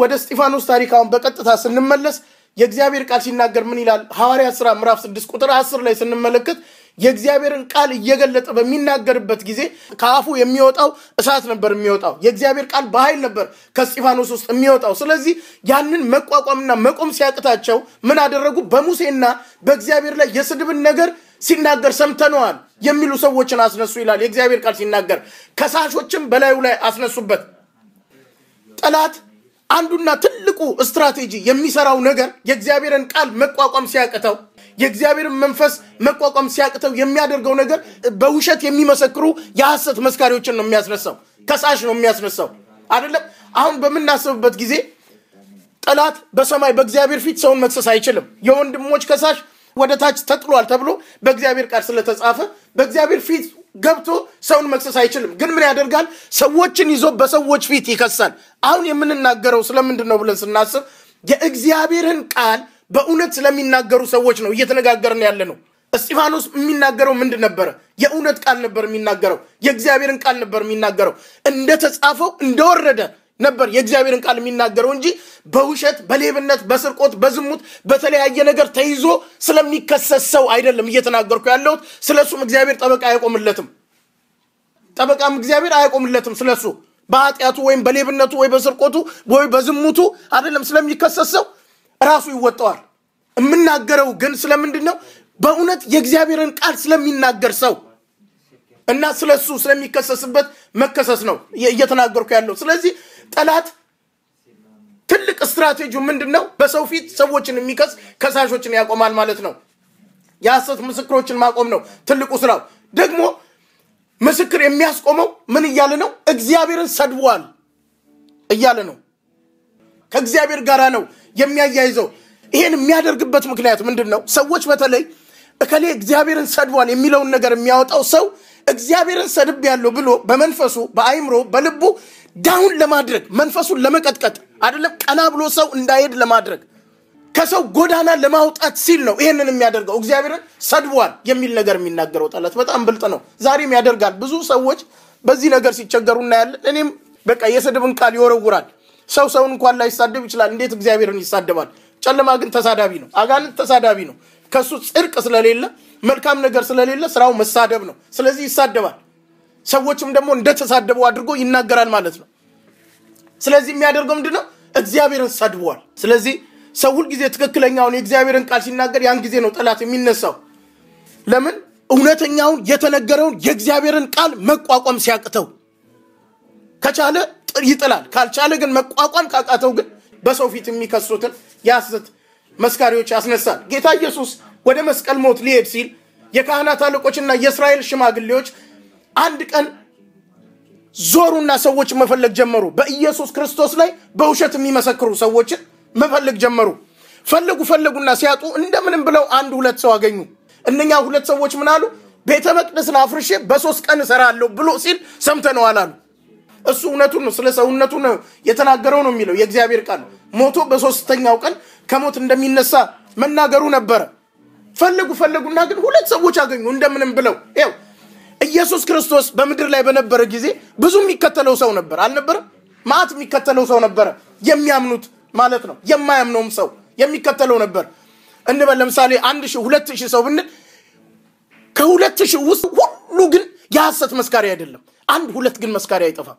ወደ እስጢፋኖስ ታሪክ አሁን በቀጥታ ስንመለስ የእግዚአብሔር ቃል ሲናገር ምን ይላል? ሐዋርያ ሥራ ምዕራፍ 6 ቁጥር 10 ላይ ስንመለከት የእግዚአብሔርን ቃል እየገለጠ በሚናገርበት ጊዜ ከአፉ የሚወጣው እሳት ነበር የሚወጣው። የእግዚአብሔር ቃል በኃይል ነበር ከእስጢፋኖስ ውስጥ የሚወጣው። ስለዚህ ያንን መቋቋምና መቆም ሲያቅታቸው ምን አደረጉ? በሙሴና በእግዚአብሔር ላይ የስድብን ነገር ሲናገር ሰምተነዋል የሚሉ ሰዎችን አስነሱ ይላል የእግዚአብሔር ቃል ሲናገር። ከሳሾችም በላዩ ላይ አስነሱበት ጠላት አንዱና ትልቁ ስትራቴጂ የሚሰራው ነገር የእግዚአብሔርን ቃል መቋቋም ሲያቅተው የእግዚአብሔርን መንፈስ መቋቋም ሲያቅተው የሚያደርገው ነገር በውሸት የሚመሰክሩ የሐሰት መስካሪዎችን ነው የሚያስነሳው። ከሳሽ ነው የሚያስነሳው አይደለም። አሁን በምናስብበት ጊዜ ጠላት በሰማይ በእግዚአብሔር ፊት ሰውን መክሰስ አይችልም። የወንድሞች ከሳሽ ወደ ታች ተጥሏል ተብሎ በእግዚአብሔር ቃል ስለተጻፈ በእግዚአብሔር ፊት ገብቶ ሰውን መክሰስ አይችልም። ግን ምን ያደርጋል? ሰዎችን ይዞ በሰዎች ፊት ይከሳል። አሁን የምንናገረው ስለምንድን ነው ብለን ስናስብ የእግዚአብሔርን ቃል በእውነት ስለሚናገሩ ሰዎች ነው እየተነጋገርን ያለ ነው። እስጢፋኖስ የሚናገረው ምንድን ነበረ? የእውነት ቃል ነበር የሚናገረው። የእግዚአብሔርን ቃል ነበር የሚናገረው እንደተጻፈው እንደወረደ ነበር የእግዚአብሔርን ቃል የሚናገረው እንጂ በውሸት በሌብነት በስርቆት በዝሙት በተለያየ ነገር ተይዞ ስለሚከሰስ ሰው አይደለም እየተናገርኩ ያለሁት ስለሱም እግዚአብሔር ጠበቃ አያቆምለትም ጠበቃም እግዚአብሔር አያቆምለትም ስለሱ በኃጢአቱ ወይም በሌብነቱ ወይ በስርቆቱ ወይ በዝሙቱ አይደለም ስለሚከሰስ ሰው ራሱ ይወጣዋል የምናገረው ግን ስለምንድን ነው በእውነት የእግዚአብሔርን ቃል ስለሚናገር ሰው እና ስለሱ ስለሚከሰስበት መከሰስ ነው እየተናገርኩ ያለው። ስለዚህ ጠላት ትልቅ ስትራቴጂው ምንድን ነው? በሰው ፊት ሰዎችን የሚከስ ከሳሾችን ያቆማል ማለት ነው። የሐሰት ምስክሮችን ማቆም ነው ትልቁ ስራው። ደግሞ ምስክር የሚያስቆመው ምን እያለ ነው? እግዚአብሔርን ሰድቧል እያለ ነው። ከእግዚአብሔር ጋር ነው የሚያያይዘው። ይሄን የሚያደርግበት ምክንያት ምንድን ነው? ሰዎች በተለይ እከሌ እግዚአብሔርን ሰድቧል የሚለውን ነገር የሚያወጣው ሰው እግዚአብሔርን ሰድብ ያለው ብሎ በመንፈሱ በአይምሮ በልቡ ዳውን ለማድረግ መንፈሱን ለመቀጥቀጥ አይደለም፣ ቀና ብሎ ሰው እንዳይሄድ ለማድረግ ከሰው ጎዳና ለማውጣት ሲል ነው ይህንን የሚያደርገው። እግዚአብሔርን ሰድቧል የሚል ነገር የሚናገረው ጠላት በጣም ብልጥ ነው። ዛሬም ያደርጋል። ብዙ ሰዎች በዚህ ነገር ሲቸገሩ እናያለን። እኔም በቃ የስድብን ቃል ይወረውራል። ሰው ሰውን እንኳን ላይሳደብ ይችላል። እንዴት እግዚአብሔርን ይሳደባል? ጨለማ ግን ተሳዳቢ ነው። አጋንንት ተሳዳቢ ነው። ከእሱ ጽድቅ ስለሌለ መልካም ነገር ስለሌለ ስራው መሳደብ ነው። ስለዚህ ይሳደባል። ሰዎችም ደግሞ እንደተሳደቡ አድርጎ ይናገራል ማለት ነው። ስለዚህ የሚያደርገው ምንድነው? እግዚአብሔርን ሰድቧል። ስለዚህ ሰው ሁልጊዜ ትክክለኛውን የእግዚአብሔርን ቃል ሲናገር ያን ጊዜ ነው ጠላት የሚነሳው። ለምን? እውነተኛውን የተነገረውን የእግዚአብሔርን ቃል መቋቋም ሲያቅተው፣ ከቻለ ይጥላል፣ ካልቻለ ግን መቋቋም ካቃተው ግን በሰው ፊት የሚከሱትን የሐሰት መስካሪዎች ያስነሳል። ጌታ ኢየሱስ ወደ መስቀል ሞት ሊሄድ ሲል የካህናት አለቆችና የእስራኤል ሽማግሌዎች አንድ ቀን ዞሩና ሰዎች መፈለግ ጀመሩ። በኢየሱስ ክርስቶስ ላይ በውሸት የሚመሰክሩ ሰዎችን መፈለግ ጀመሩ። ፈለጉ ፈለጉና ሲያጡ እንደምንም ብለው አንድ ሁለት ሰው አገኙ። እነኛ ሁለት ሰዎች ምን አሉ? ቤተ መቅደስን አፍርሼ በሶስት ቀን እሰራለሁ ብሎ ሲል ሰምተነዋል አሉ። እሱ እውነቱን ነው፣ ስለ ሰውነቱ ነው የተናገረው ነው የሚለው የእግዚአብሔር ቃል። ሞቶ በሶስተኛው ቀን ከሞት እንደሚነሳ መናገሩ ነበረ። ፈለጉ ፈለጉና ግን ሁለት ሰዎች አገኙ እንደምንም ብለው ው ኢየሱስ ክርስቶስ በምድር ላይ በነበረ ጊዜ ብዙ የሚከተለው ሰው ነበር አልነበረ ማት የሚከተለው ሰው ነበረ የሚያምኑት ማለት ነው የማያምነውም ሰው የሚከተለው ነበር እንበል ለምሳሌ አንድ ሺህ ሁለት ሺህ ሰው ብንል ከሁለት ሺህ ውስጥ ሁሉ ግን የሐሰት መስካሪ አይደለም አንድ ሁለት ግን መስካሪ አይጠፋም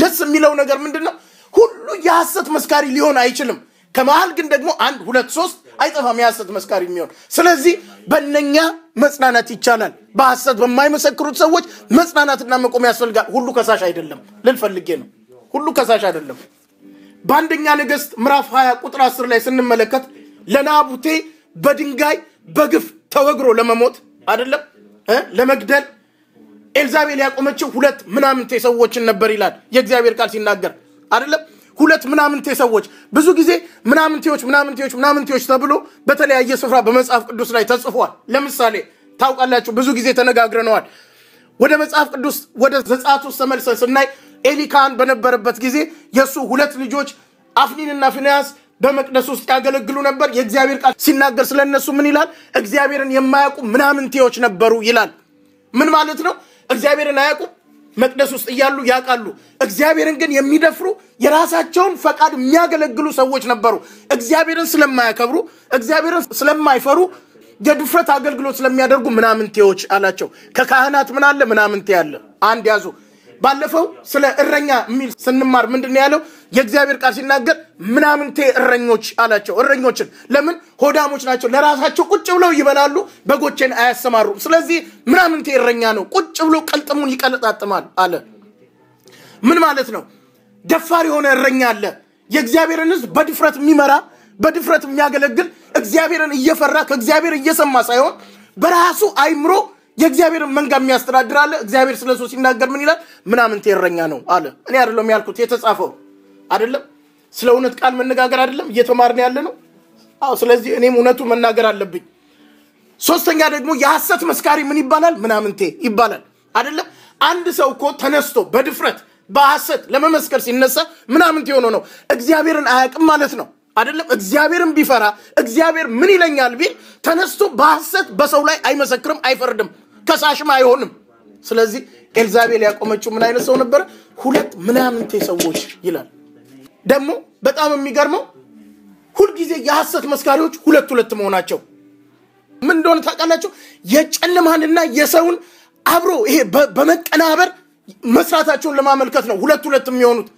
ደስ የሚለው ነገር ምንድን ነው ሁሉ የሐሰት መስካሪ ሊሆን አይችልም ከመሃል ግን ደግሞ አንድ ሁለት ሶስት አይጠፋም የሐሰት መስካሪ የሚሆን። ስለዚህ በእነኛ መጽናናት ይቻላል። በሐሰት በማይመሰክሩት ሰዎች መጽናናትና መቆም ያስፈልጋል። ሁሉ ከሳሽ አይደለም ልል ነው። ሁሉ ከሳሽ አይደለም። በአንደኛ ነገሥት ምዕራፍ 20 ቁጥር 10 ላይ ስንመለከት ለናቡቴ በድንጋይ በግፍ ተወግሮ ለመሞት አይደለም ለመግደል ኤልዛቤል ያቆመችው ሁለት ምናምንቴ ሰዎችን ነበር ይላል የእግዚአብሔር ቃል ሲናገር አይደለም ሁለት ምናምንቴ ሰዎች ብዙ ጊዜ ምናምንቴዎች ምናምንቴዎች ምናምንቴዎች ተብሎ በተለያየ ስፍራ በመጽሐፍ ቅዱስ ላይ ተጽፏል። ለምሳሌ ታውቃላችሁ፣ ብዙ ጊዜ ተነጋግረነዋል። ወደ መጽሐፍ ቅዱስ ወደ ዘጸአት ውስጥ ተመልሰን ስናይ ኤሊካን በነበረበት ጊዜ የእሱ ሁለት ልጆች አፍኒንና ፊንያስ በመቅደስ ውስጥ ያገለግሉ ነበር። የእግዚአብሔር ቃል ሲናገር ስለነሱ ምን ይላል? እግዚአብሔርን የማያውቁ ምናምንቴዎች ነበሩ ይላል። ምን ማለት ነው? እግዚአብሔርን አያውቁም መቅደስ ውስጥ እያሉ ያውቃሉ። እግዚአብሔርን ግን የሚደፍሩ የራሳቸውን ፈቃድ የሚያገለግሉ ሰዎች ነበሩ። እግዚአብሔርን ስለማያከብሩ፣ እግዚአብሔርን ስለማይፈሩ የድፍረት አገልግሎት ስለሚያደርጉ ምናምንቴዎች አላቸው። ከካህናት ምን አለ? ምናምንቴ አለ። አንድ ያዙ። ባለፈው ስለ እረኛ የሚል ስንማር ምንድን ያለው? የእግዚአብሔር ቃል ሲናገር ምናምንቴ እረኞች አላቸው። እረኞችን ለምን ሆዳሞች ናቸው፣ ለራሳቸው ቁጭ ብለው ይበላሉ፣ በጎቼን አያሰማሩም። ስለዚህ ምናምንቴ እረኛ ነው፣ ቁጭ ብሎ ቀልጥሙን ይቀለጣጥማል አለ። ምን ማለት ነው? ደፋር የሆነ እረኛ አለ። የእግዚአብሔርን ሕዝብ በድፍረት የሚመራ በድፍረት የሚያገለግል እግዚአብሔርን እየፈራ ከእግዚአብሔር እየሰማ ሳይሆን በራሱ አይምሮ የእግዚአብሔር መንጋ የሚያስተዳድር አለ። እግዚአብሔር ስለ ሰው ሲናገር ምን ይላል? ምናምን ተረኛ ነው አለ። እኔ አይደለም ያልኩት፣ የተጻፈው አይደለም። ስለ እውነት ቃል መነጋገር አይደለም እየተማርን ያለ ነው። አዎ። ስለዚህ እኔም እውነቱ መናገር አለብኝ። ሶስተኛ ደግሞ የሐሰት መስካሪ ምን ይባላል? ምናምንቴ ይባላል። አይደለም አንድ ሰው እኮ ተነስቶ በድፍረት በሐሰት ለመመስከር ሲነሳ ምናምንቴ ሆኖ ነው። እግዚአብሔርን አያውቅም ማለት ነው አይደለም። እግዚአብሔርን ቢፈራ እግዚአብሔር ምን ይለኛል ቢል ተነስቶ በሐሰት በሰው ላይ አይመሰክርም፣ አይፈርድም። ከሳሽም አይሆንም። ስለዚህ ኤልዛቤል ያቆመችው ምን አይነት ሰው ነበረ? ሁለት ምናምንቴ ሰዎች ይላል። ደግሞ በጣም የሚገርመው ሁልጊዜ የሐሰት መስካሪዎች ሁለት ሁለት መሆናቸው ምን እንደሆነ ታውቃላቸው? የጨለማንና የሰውን አብሮ ይሄ በመቀናበር መስራታቸውን ለማመልከት ነው ሁለት ሁለት የሚሆኑት።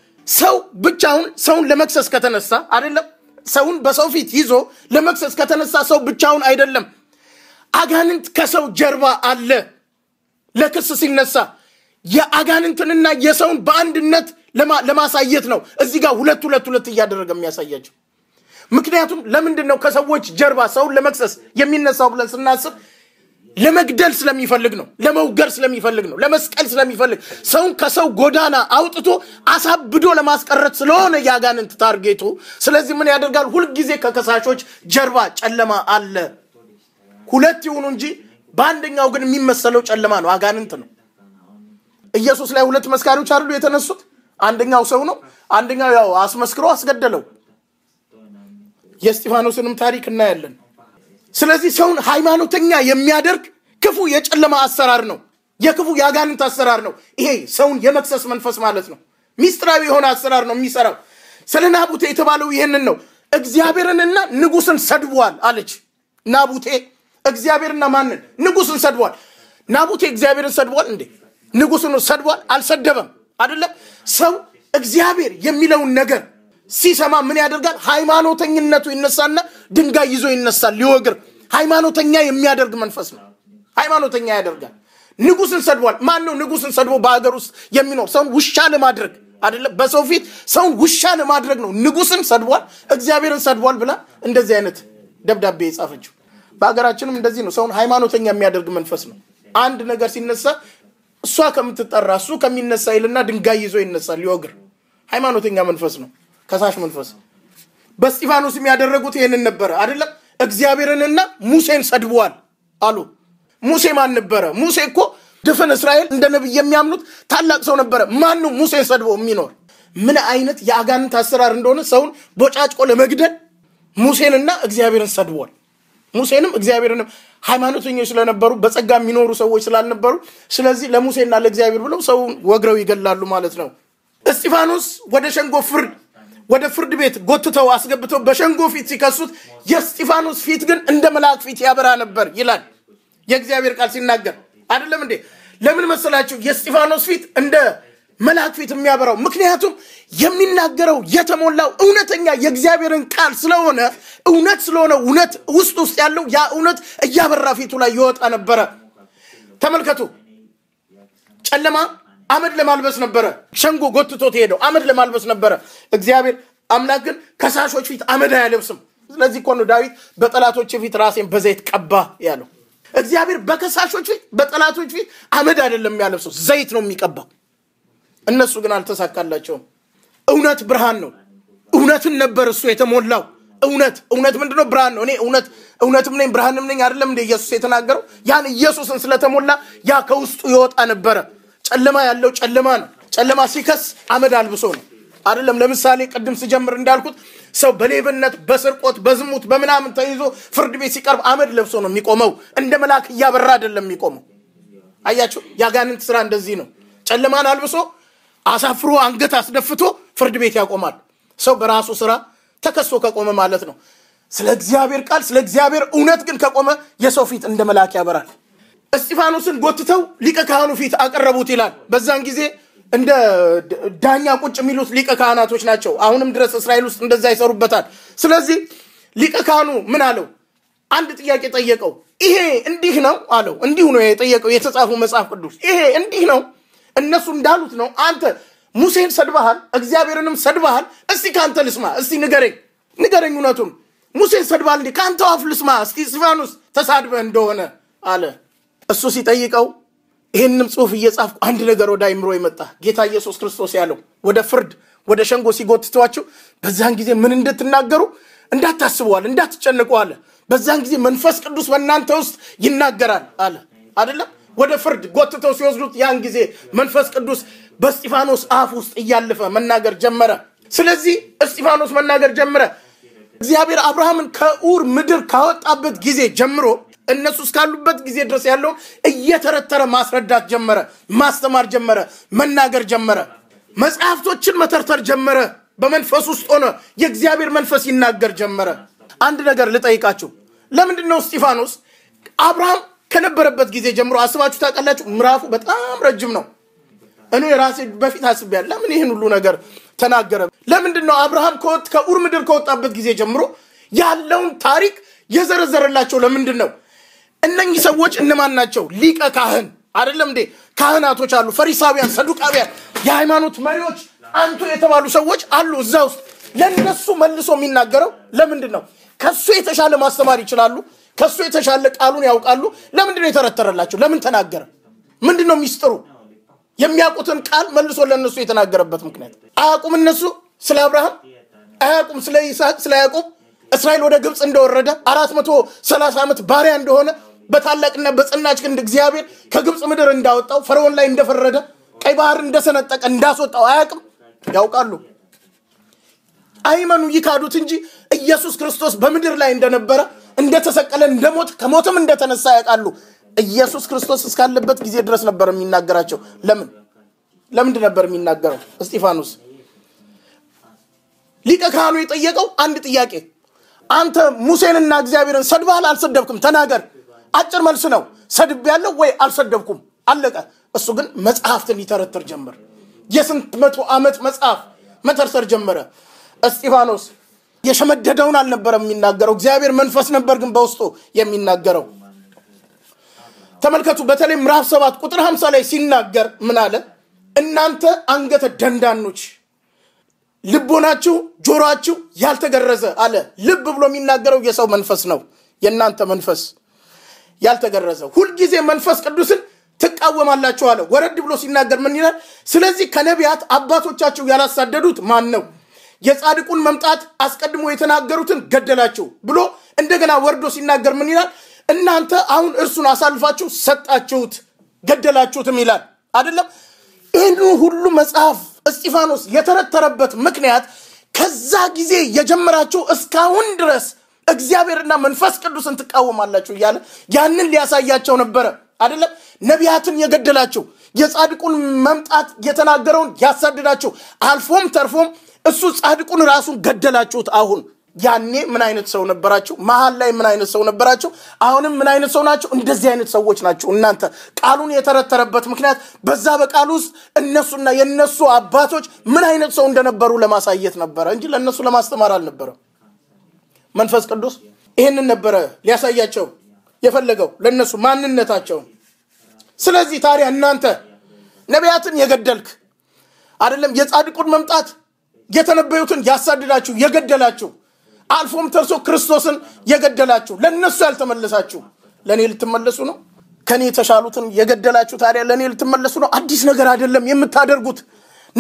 ሰው ብቻውን ሰውን ለመክሰስ ከተነሳ አይደለም፣ ሰውን በሰው ፊት ይዞ ለመክሰስ ከተነሳ ሰው ብቻውን አይደለም አጋንንት ከሰው ጀርባ አለ። ለክስ ሲነሳ የአጋንንትንና የሰውን በአንድነት ለማሳየት ነው እዚህ ጋር ሁለት ሁለት ሁለት እያደረገ የሚያሳያቸው። ምክንያቱም ለምንድን ነው ከሰዎች ጀርባ ሰውን ለመክሰስ የሚነሳው ብለን ስናስብ ለመግደል ስለሚፈልግ ነው፣ ለመውገር ስለሚፈልግ ነው፣ ለመስቀል ስለሚፈልግ ሰውን ከሰው ጎዳና አውጥቶ አሳብዶ ለማስቀረት ስለሆነ የአጋንንት ታርጌቱ። ስለዚህ ምን ያደርጋል? ሁልጊዜ ከከሳሾች ጀርባ ጨለማ አለ። ሁለት ይሁኑ እንጂ በአንደኛው ግን የሚመሰለው ጨለማ ነው፣ አጋንንት ነው። ኢየሱስ ላይ ሁለት መስካሪዎች አሉ የተነሱት። አንደኛው ሰው ነው፣ አንደኛው ያው አስመስክሮ አስገደለው። የእስጢፋኖስንም ታሪክ እናያለን። ስለዚህ ሰውን ሃይማኖተኛ የሚያደርግ ክፉ የጨለማ አሰራር ነው፣ የክፉ የአጋንንት አሰራር ነው። ይሄ ሰውን የመክሰስ መንፈስ ማለት ነው። ሚስጥራዊ የሆነ አሰራር ነው የሚሰራው። ስለ ናቡቴ የተባለው ይህንን ነው። እግዚአብሔርንና ንጉስን ሰድቧል አለች ናቡቴ እግዚአብሔርና ማንን ንጉሱን ሰድቧል ናቡቴ እግዚአብሔርን ሰድቧል እንዴ ንጉሱን ሰድቧል አልሰደበም አይደለም ሰው እግዚአብሔር የሚለውን ነገር ሲሰማ ምን ያደርጋል ሃይማኖተኝነቱ ይነሳና ድንጋይ ይዞ ይነሳል ሊወግር ሃይማኖተኛ የሚያደርግ መንፈስ ነው ሃይማኖተኛ ያደርጋል ንጉስን ሰድቧል ማን ነው ንጉስን ሰድቦ በሀገር ውስጥ የሚኖር ሰውን ውሻ ለማድረግ አይደለም በሰው ፊት ሰውን ውሻ ለማድረግ ነው ንጉስን ሰድቧል እግዚአብሔርን ሰድቧል ብላ እንደዚህ አይነት ደብዳቤ የጻፈችው በሀገራችንም እንደዚህ ነው። ሰውን ሃይማኖተኛ የሚያደርግ መንፈስ ነው። አንድ ነገር ሲነሳ እሷ ከምትጠራ እሱ ከሚነሳ ይልና ድንጋይ ይዞ ይነሳል ሊወግር። ሃይማኖተኛ መንፈስ ነው፣ ከሳሽ መንፈስ። በስጢፋኖስ የሚያደረጉት ይህንን ነበረ አይደለም። እግዚአብሔርንና ሙሴን ሰድበዋል አሉ። ሙሴ ማን ነበረ? ሙሴ እኮ ድፍን እስራኤል እንደ ነቢይ የሚያምኑት ታላቅ ሰው ነበረ። ማኑ ሙሴን ሰድቦ የሚኖር ምን አይነት የአጋንንት አሰራር እንደሆነ ሰውን ቦጫጭቆ ለመግደል ሙሴንና እግዚአብሔርን ሰድቧል። ሙሴንም እግዚአብሔርንም ሃይማኖተኞች ስለነበሩ በጸጋ የሚኖሩ ሰዎች ስላልነበሩ፣ ስለዚህ ለሙሴና ለእግዚአብሔር ብለው ሰውን ወግረው ይገላሉ ማለት ነው። እስጢፋኖስ ወደ ሸንጎ ፍርድ ወደ ፍርድ ቤት ጎትተው አስገብተው በሸንጎ ፊት ሲከሱት የእስጢፋኖስ ፊት ግን እንደ መልአክ ፊት ያበራ ነበር ይላል የእግዚአብሔር ቃል ሲናገር አይደለም እንዴ? ለምን መሰላችሁ? የእስጢፋኖስ ፊት እንደ መልአክ ፊት የሚያበራው። ምክንያቱም የሚናገረው የተሞላው እውነተኛ የእግዚአብሔርን ቃል ስለሆነ እውነት ስለሆነ እውነት ውስጥ ውስጥ ያለው ያ እውነት እያበራ ፊቱ ላይ ይወጣ ነበረ። ተመልከቱ። ጨለማ አመድ ለማልበስ ነበረ። ሸንጎ ጎትቶ ሄደው አመድ ለማልበስ ነበረ። እግዚአብሔር አምላክ ግን ከሳሾች ፊት አመድ አያለብስም። ስለዚህ እኮ ነው ዳዊት በጠላቶች ፊት ራሴን በዘይት ቀባ ያለው። እግዚአብሔር በከሳሾች ፊት በጠላቶች ፊት አመድ አይደለም ያለብሰው፣ ዘይት ነው የሚቀባው። እነሱ ግን አልተሳካላቸውም። እውነት ብርሃን ነው። እውነትን ነበር እሱ የተሞላው። እውነት እውነት ምንድን ነው? ብርሃን ነው። እኔ እውነት እውነትም ነኝ ብርሃንም ነኝ አይደለም እንደ ኢየሱስ የተናገረው። ያን ኢየሱስን ስለተሞላ ያ ከውስጡ ይወጣ ነበረ። ጨለማ ያለው ጨለማ ነው። ጨለማ ሲከስ አመድ አልብሶ ነው አይደለም። ለምሳሌ ቅድም ስጀምር እንዳልኩት ሰው በሌብነት በስርቆት በዝሙት በምናምን ተይዞ ፍርድ ቤት ሲቀርብ አመድ ለብሶ ነው የሚቆመው። እንደ መልአክ እያበራ አይደለም የሚቆመው። አያችሁ፣ ያጋንንት ስራ እንደዚህ ነው። ጨለማን አልብሶ አሳፍሮ አንገት አስደፍቶ ፍርድ ቤት ያቆማል። ሰው በራሱ ስራ ተከሶ ከቆመ ማለት ነው። ስለ እግዚአብሔር ቃል ስለ እግዚአብሔር እውነት ግን ከቆመ የሰው ፊት እንደ መልአክ ያበራል። እስጢፋኖስን ጎትተው ሊቀ ካህኑ ፊት አቀረቡት ይላል። በዛን ጊዜ እንደ ዳኛ ቁጭ የሚሉት ሊቀ ካህናቶች ናቸው። አሁንም ድረስ እስራኤል ውስጥ እንደዛ ይሰሩበታል። ስለዚህ ሊቀ ካህኑ ምን አለው? አንድ ጥያቄ ጠየቀው። ይሄ እንዲህ ነው አለው። እንዲሁ ነው የጠየቀው የተጻፈው መጽሐፍ ቅዱስ። ይሄ እንዲህ ነው እነሱ እንዳሉት ነው። አንተ ሙሴን ሰድበሃል፣ እግዚአብሔርንም ሰድበሃል። እስቲ ከአንተ ልስማ፣ እስቲ ንገረኝ፣ ንገረኝ እውነቱም ሙሴን ሰድበሃል፣ እንዴ? ከአንተ አፍ ልስማ እስቲ እስጢፋኖስ ተሳድበህ እንደሆነ አለ። እሱ ሲጠይቀው ይህንም ጽሑፍ እየጻፍኩ አንድ ነገር ወደ አይምሮ የመጣ ጌታ ኢየሱስ ክርስቶስ ያለው ወደ ፍርድ ወደ ሸንጎ ሲጎትቷቸው በዛን ጊዜ ምን እንድትናገሩ እንዳታስበዋል እንዳትጨንቀዋለ በዛን ጊዜ መንፈስ ቅዱስ በእናንተ ውስጥ ይናገራል አለ አይደለም ወደ ፍርድ ጎትተው ሲወስዱት ያን ጊዜ መንፈስ ቅዱስ በእስጢፋኖስ አፍ ውስጥ እያለፈ መናገር ጀመረ። ስለዚህ እስጢፋኖስ መናገር ጀመረ። እግዚአብሔር አብርሃምን ከኡር ምድር ካወጣበት ጊዜ ጀምሮ እነሱ እስካሉበት ጊዜ ድረስ ያለውን እየተረተረ ማስረዳት ጀመረ፣ ማስተማር ጀመረ፣ መናገር ጀመረ፣ መጽሐፍቶችን መተርተር ጀመረ። በመንፈስ ውስጥ ሆነ የእግዚአብሔር መንፈስ ይናገር ጀመረ። አንድ ነገር ልጠይቃችሁ፣ ለምንድን ነው እስጢፋኖስ አብርሃም ከነበረበት ጊዜ ጀምሮ አስባችሁ ታውቃላችሁ? ምዕራፉ በጣም ረጅም ነው። እኔ ራሴ በፊት አስቤያለሁ። ለምን ይህን ሁሉ ነገር ተናገረ? ለምንድን ነው አብርሃም ከኡር ምድር ከወጣበት ጊዜ ጀምሮ ያለውን ታሪክ የዘረዘረላቸው? ለምንድን ነው እነኚህ ሰዎች እነማን ናቸው? ሊቀ ካህን አይደለም እንዴ? ካህናቶች አሉ፣ ፈሪሳውያን፣ ሰዱቃውያን፣ የሃይማኖት መሪዎች አንቱ የተባሉ ሰዎች አሉ እዛ ውስጥ። ለነሱ መልሶ የሚናገረው ለምንድን ነው? ከሱ የተሻለ ማስተማር ይችላሉ። ከእሱ የተሻለ ቃሉን ያውቃሉ። ለምንድን ነው የተረተረላቸው? ለምን ተናገረ? ምንድን ነው ሚስጥሩ? የሚያውቁትን ቃል መልሶ ለእነሱ የተናገረበት ምክንያት አያውቁም። እነሱ ስለ አብርሃም አያውቁም፣ ስለ ይስሐቅ፣ ስለ ያዕቆብ እስራኤል ወደ ግብፅ እንደወረደ አራት መቶ ሰላሳ ዓመት ባሪያ እንደሆነ በታላቅና በጽናች ክንድ እግዚአብሔር ከግብፅ ምድር እንዳወጣው ፈርዖን ላይ እንደፈረደ ቀይ ባህር እንደሰነጠቀ እንዳስወጣው አያውቅም። ያውቃሉ። አይመኑ ይካዱት እንጂ ኢየሱስ ክርስቶስ በምድር ላይ እንደነበረ እንደተሰቀለ እንደሞት ከሞትም እንደተነሳ ያውቃሉ። ኢየሱስ ክርስቶስ እስካለበት ጊዜ ድረስ ነበር የሚናገራቸው። ለምን ለምንድ ነበር የሚናገረው? እስጢፋኖስ ሊቀ ካህኑ የጠየቀው አንድ ጥያቄ፣ አንተ ሙሴንና እግዚአብሔርን ሰድበሃል አልሰደብክም? ተናገር። አጭር መልስ ነው። ያለው ወይ አልሰደብኩም? አለቀ። እሱ ግን መጽሐፍትን ሊተረትር ጀመር። የስንት መቶ ዓመት መጽሐፍ መተርተር ጀመረ እስጢፋኖስ የሸመደደውን አልነበረ የሚናገረው። እግዚአብሔር መንፈስ ነበር ግን በውስጡ የሚናገረው። ተመልከቱ። በተለይ ምራፍ ሰባት ቁጥር ሀምሳ ላይ ሲናገር ምን አለ? እናንተ አንገተ ደንዳኖች ልቦናችሁ፣ ጆሮችሁ ያልተገረዘ አለ። ልብ ብሎ የሚናገረው የሰው መንፈስ ነው። የእናንተ መንፈስ ያልተገረዘ ሁልጊዜ መንፈስ ቅዱስን ትቃወማላችሁ አለ። ወረድ ብሎ ሲናገር ምን ይላል? ስለዚህ ከነቢያት አባቶቻችሁ ያላሳደዱት ማን ነው? የጻድቁን መምጣት አስቀድሞ የተናገሩትን ገደላቸው ብሎ እንደገና ወርዶ ሲናገር ምን ይላል? እናንተ አሁን እርሱን አሳልፋችሁ ሰጣችሁት፣ ገደላችሁትም ይላል አይደለም። ይህን ሁሉ መጽሐፍ እስጢፋኖስ የተረተረበት ምክንያት ከዛ ጊዜ የጀመራችሁ እስካሁን ድረስ እግዚአብሔርና መንፈስ ቅዱስን ትቃወማላችሁ እያለ ያንን ሊያሳያቸው ነበረ አይደለም። ነቢያትን የገደላቸው የጻድቁን መምጣት የተናገረውን ያሳድዳቸው አልፎም ተርፎም እሱ ጻድቁን ራሱን ገደላችሁት። አሁን ያኔ ምን አይነት ሰው ነበራችሁ? መሀል ላይ ምን አይነት ሰው ነበራችሁ? አሁንም ምን አይነት ሰው ናቸው? እንደዚህ አይነት ሰዎች ናቸው። እናንተ። ቃሉን የተረተረበት ምክንያት በዛ በቃሉ ውስጥ እነሱና የነሱ አባቶች ምን አይነት ሰው እንደነበሩ ለማሳየት ነበረ እንጂ ለእነሱ ለማስተማር አልነበረም። መንፈስ ቅዱስ ይህንን ነበረ ሊያሳያቸው የፈለገው ለእነሱ ማንነታቸውን። ስለዚህ ታዲያ እናንተ ነቢያትን የገደልክ አይደለም የጻድቁን መምጣት የተነበዩትን ያሳድዳችሁ የገደላችሁ አልፎም ተርሶ ክርስቶስን የገደላችሁ ለእነሱ ያልተመለሳችሁ ለእኔ ልትመለሱ ነው? ከኔ የተሻሉትን የገደላችሁ ታዲያ ለእኔ ልትመለሱ ነው? አዲስ ነገር አይደለም የምታደርጉት።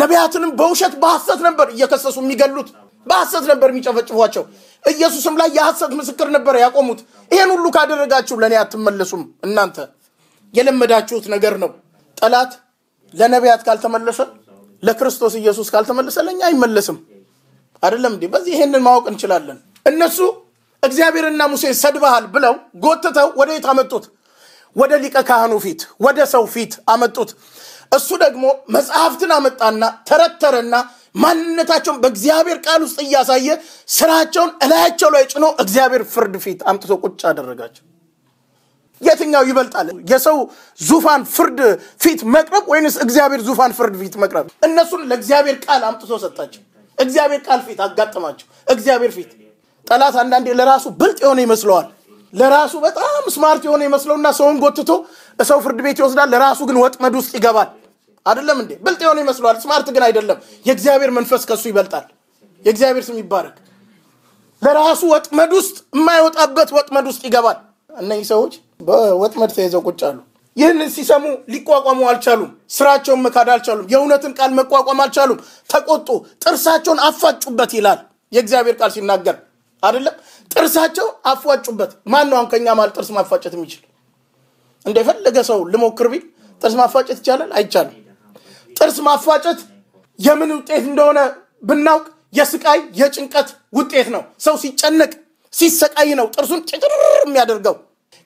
ነቢያትንም በውሸት በሐሰት ነበር እየከሰሱ የሚገሉት፣ በሐሰት ነበር የሚጨፈጭፏቸው። ኢየሱስም ላይ የሐሰት ምስክር ነበር ያቆሙት። ይህን ሁሉ ካደረጋችሁ ለእኔ አትመለሱም። እናንተ የለመዳችሁት ነገር ነው። ጠላት ለነቢያት ካልተመለሰ ለክርስቶስ ኢየሱስ ካልተመለሰ ለኛ አይመለስም። አይደለም እንዴ? በዚህ ይሄንን ማወቅ እንችላለን። እነሱ እግዚአብሔርና ሙሴ ሰድበሃል ብለው ጎትተው ወደ የት አመጡት? ወደ ሊቀ ካህኑ ፊት፣ ወደ ሰው ፊት አመጡት። እሱ ደግሞ መጽሐፍትን አመጣና ተረተረና ማንነታቸውን በእግዚአብሔር ቃል ውስጥ እያሳየ ስራቸውን እላያቸው ላይ ጭኖ እግዚአብሔር ፍርድ ፊት አምጥቶ ቁጭ አደረጋቸው። የትኛው ይበልጣል? የሰው ዙፋን ፍርድ ፊት መቅረብ ወይንስ እግዚአብሔር ዙፋን ፍርድ ፊት መቅረብ? እነሱን ለእግዚአብሔር ቃል አምጥቶ ሰጣቸው። እግዚአብሔር ቃል ፊት አጋጠማቸው። እግዚአብሔር ፊት ጠላት አንዳንዴ ለራሱ ብልጥ የሆነ ይመስለዋል። ለራሱ በጣም ስማርት የሆነ ይመስለውና ሰውን ጎትቶ ሰው ፍርድ ቤት ይወስዳል። ለራሱ ግን ወጥመድ ውስጥ ይገባል። አይደለም እንዴ? ብልጥ የሆነ ይመስለዋል፣ ስማርት ግን አይደለም። የእግዚአብሔር መንፈስ ከሱ ይበልጣል። የእግዚአብሔር ስም ይባረክ። ለራሱ ወጥመድ ውስጥ የማይወጣበት ወጥመድ ውስጥ ይገባል። እነኚህ ሰዎች በወጥመድ ተይዘው ቁጭ አሉ። ይህንን ሲሰሙ ሊቋቋሙ አልቻሉም። ስራቸውን መካድ አልቻሉም። የእውነትን ቃል መቋቋም አልቻሉም። ተቆጡ፣ ጥርሳቸውን አፋጩበት ይላል የእግዚአብሔር ቃል ሲናገር አይደለም። ጥርሳቸውን አፏጩበት። ማን ነው አንከኛ ከኛ ማል ጥርስ ማፋጨት የሚችል? እንደፈለገ ሰው ልሞክር ቢል ጥርስ ማፋጨት ይቻላል? አይቻልም። ጥርስ ማፋጨት የምን ውጤት እንደሆነ ብናውቅ የስቃይ የጭንቀት ውጤት ነው። ሰው ሲጨነቅ ሲሰቃይ ነው ጥርሱን ጭጭር የሚያደርገው።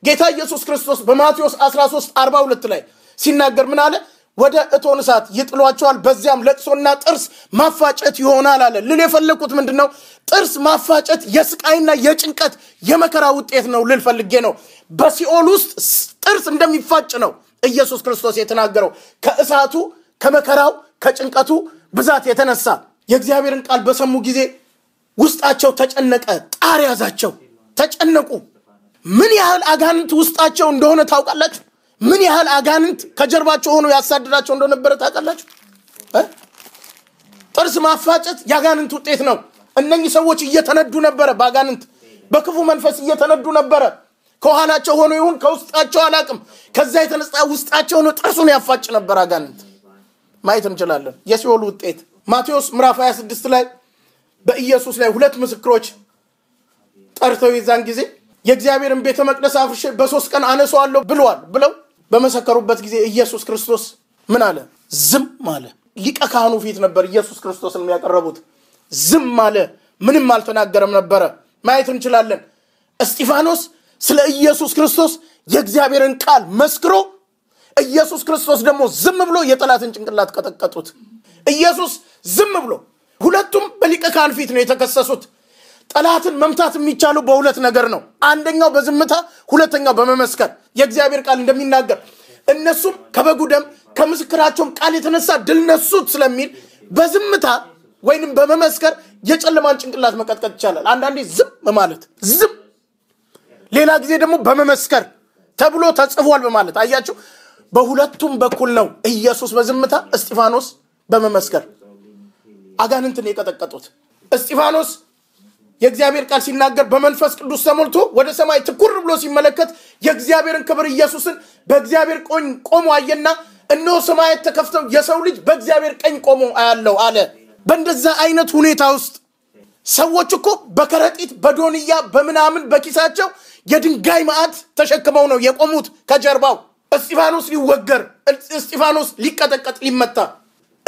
ጌታ ኢየሱስ ክርስቶስ በማቴዎስ 13 42 ላይ ሲናገር ምን አለ? ወደ እቶን እሳት ይጥሏቸዋል፣ በዚያም ለቅሶና ጥርስ ማፋጨት ይሆናል አለ። ልል የፈለግኩት ምንድን ነው? ጥርስ ማፋጨት የስቃይና የጭንቀት የመከራ ውጤት ነው ልል ፈልጌ ነው። በሲኦል ውስጥ ጥርስ እንደሚፋጭ ነው ኢየሱስ ክርስቶስ የተናገረው ከእሳቱ ከመከራው ከጭንቀቱ ብዛት የተነሳ የእግዚአብሔርን ቃል በሰሙ ጊዜ ውስጣቸው ተጨነቀ፣ ጣር ያዛቸው፣ ተጨነቁ። ምን ያህል አጋንንት ውስጣቸው እንደሆነ ታውቃላችሁ? ምን ያህል አጋንንት ከጀርባቸው ሆኖ ያሳድዳቸው እንደነበረ ታውቃላችሁ? ጥርስ ማፋጨት የአጋንንት ውጤት ነው። እነኚህ ሰዎች እየተነዱ ነበረ፣ በአጋንንት በክፉ መንፈስ እየተነዱ ነበረ። ከኋላቸው ሆኖ ይሁን ከውስጣቸው አላቅም። ከዛ የተነሳ ውስጣቸው ሆኖ ጥርሱን ያፋጭ ነበር አጋንንት። ማየት እንችላለን፣ የሲኦል ውጤት። ማቴዎስ ምዕራፍ 26 ላይ በኢየሱስ ላይ ሁለት ምስክሮች ጠርተው የዛን ጊዜ የእግዚአብሔርን ቤተ መቅደስ አፍርሼ በሶስት ቀን አነሰዋለሁ ብለዋል ብለው በመሰከሩበት ጊዜ ኢየሱስ ክርስቶስ ምን አለ? ዝም አለ። ሊቀ ካህኑ ፊት ነበር ኢየሱስ ክርስቶስን የሚያቀረቡት። ዝም አለ። ምንም አልተናገረም ነበረ። ማየት እንችላለን። እስጢፋኖስ ስለ ኢየሱስ ክርስቶስ የእግዚአብሔርን ቃል መስክሮ ኢየሱስ ክርስቶስ ደግሞ ዝም ብሎ የጠላትን ጭንቅላት ቀጠቀጡት። ኢየሱስ ዝም ብሎ ሁለቱም በሊቀ ካህን ፊት ነው የተከሰሱት። ጠላትን መምታት የሚቻለው በሁለት ነገር ነው። አንደኛው በዝምታ፣ ሁለተኛው በመመስከር። የእግዚአብሔር ቃል እንደሚናገር እነሱም ከበጉ ደም ከምስክራቸውም ቃል የተነሳ ድል ነሱት ስለሚል በዝምታ ወይንም በመመስከር የጨለማን ጭንቅላት መቀጥቀጥ ይቻላል። አንዳንዴ ዝም ማለት ዝም፣ ሌላ ጊዜ ደግሞ በመመስከር ተብሎ ተጽፏል በማለት አያችሁ። በሁለቱም በኩል ነው ኢየሱስ በዝምታ እስጢፋኖስ በመመስከር አጋንንትን የቀጠቀጡት እስጢፋኖስ የእግዚአብሔር ቃል ሲናገር በመንፈስ ቅዱስ ተሞልቶ ወደ ሰማይ ትኩር ብሎ ሲመለከት የእግዚአብሔርን ክብር ኢየሱስን በእግዚአብሔር ቆሞ አየና እነሆ ሰማያት ተከፍተው የሰው ልጅ በእግዚአብሔር ቀኝ ቆሞ አያለው አለ። በእንደዛ አይነት ሁኔታ ውስጥ ሰዎች እኮ በከረጢት በዶንያ በምናምን በኪሳቸው የድንጋይ ማዕት ተሸክመው ነው የቆሙት። ከጀርባው እስጢፋኖስ ሊወገር፣ እስጢፋኖስ ሊቀጠቀጥ፣ ሊመታ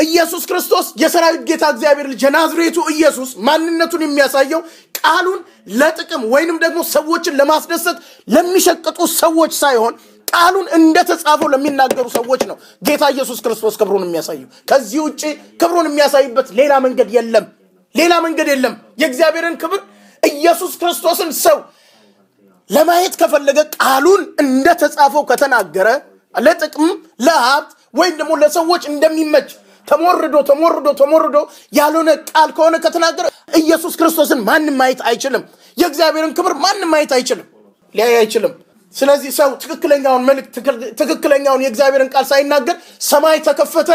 ኢየሱስ ክርስቶስ የሰራዊት ጌታ እግዚአብሔር ልጅ የናዝሬቱ ኢየሱስ ማንነቱን የሚያሳየው ቃሉን ለጥቅም ወይንም ደግሞ ሰዎችን ለማስደሰት ለሚሸቅጡ ሰዎች ሳይሆን ቃሉን እንደተጻፈው ለሚናገሩ ሰዎች ነው ጌታ ኢየሱስ ክርስቶስ ክብሩን የሚያሳየው። ከዚህ ውጭ ክብሩን የሚያሳዩበት ሌላ መንገድ የለም። ሌላ መንገድ የለም። የእግዚአብሔርን ክብር ኢየሱስ ክርስቶስን ሰው ለማየት ከፈለገ ቃሉን እንደተጻፈው ከተናገረ ለጥቅም ለሀብት ወይም ደግሞ ለሰዎች እንደሚመች ተሞርዶ ተሞርዶ ተሞርዶ ያልሆነ ቃል ከሆነ ከተናገረ ኢየሱስ ክርስቶስን ማንም ማየት አይችልም። የእግዚአብሔርን ክብር ማንም ማየት አይችልም፣ ሊያይ አይችልም። ስለዚህ ሰው ትክክለኛውን መልእክት ትክክለኛውን የእግዚአብሔርን ቃል ሳይናገር ሰማይ ተከፈተ፣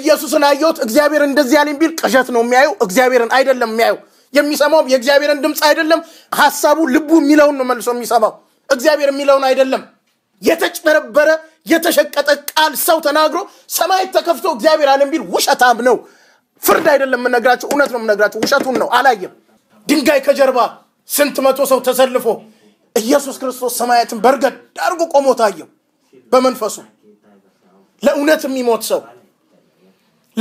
ኢየሱስን አየሁት፣ እግዚአብሔር እንደዚህ ያለኝ ቢል ቅዠት ነው የሚያየው። እግዚአብሔርን አይደለም የሚያየው። የሚሰማው የእግዚአብሔርን ድምፅ አይደለም። ሀሳቡ ልቡ የሚለውን ነው መልሶ የሚሰማው፣ እግዚአብሔር የሚለውን አይደለም። የተጭበረበረ የተሸቀጠ ቃል ሰው ተናግሮ ሰማይ ተከፍቶ እግዚአብሔር አለም ቢል ውሸታም ነው። ፍርድ አይደለም የምነግራቸው፣ እውነት ነው የምነግራቸው። ውሸቱን ነው አላየም። ድንጋይ ከጀርባ ስንት መቶ ሰው ተሰልፎ ኢየሱስ ክርስቶስ ሰማያትን በርገድ አድርጎ ቆሞ ታየው። በመንፈሱ ለእውነት የሚሞት ሰው፣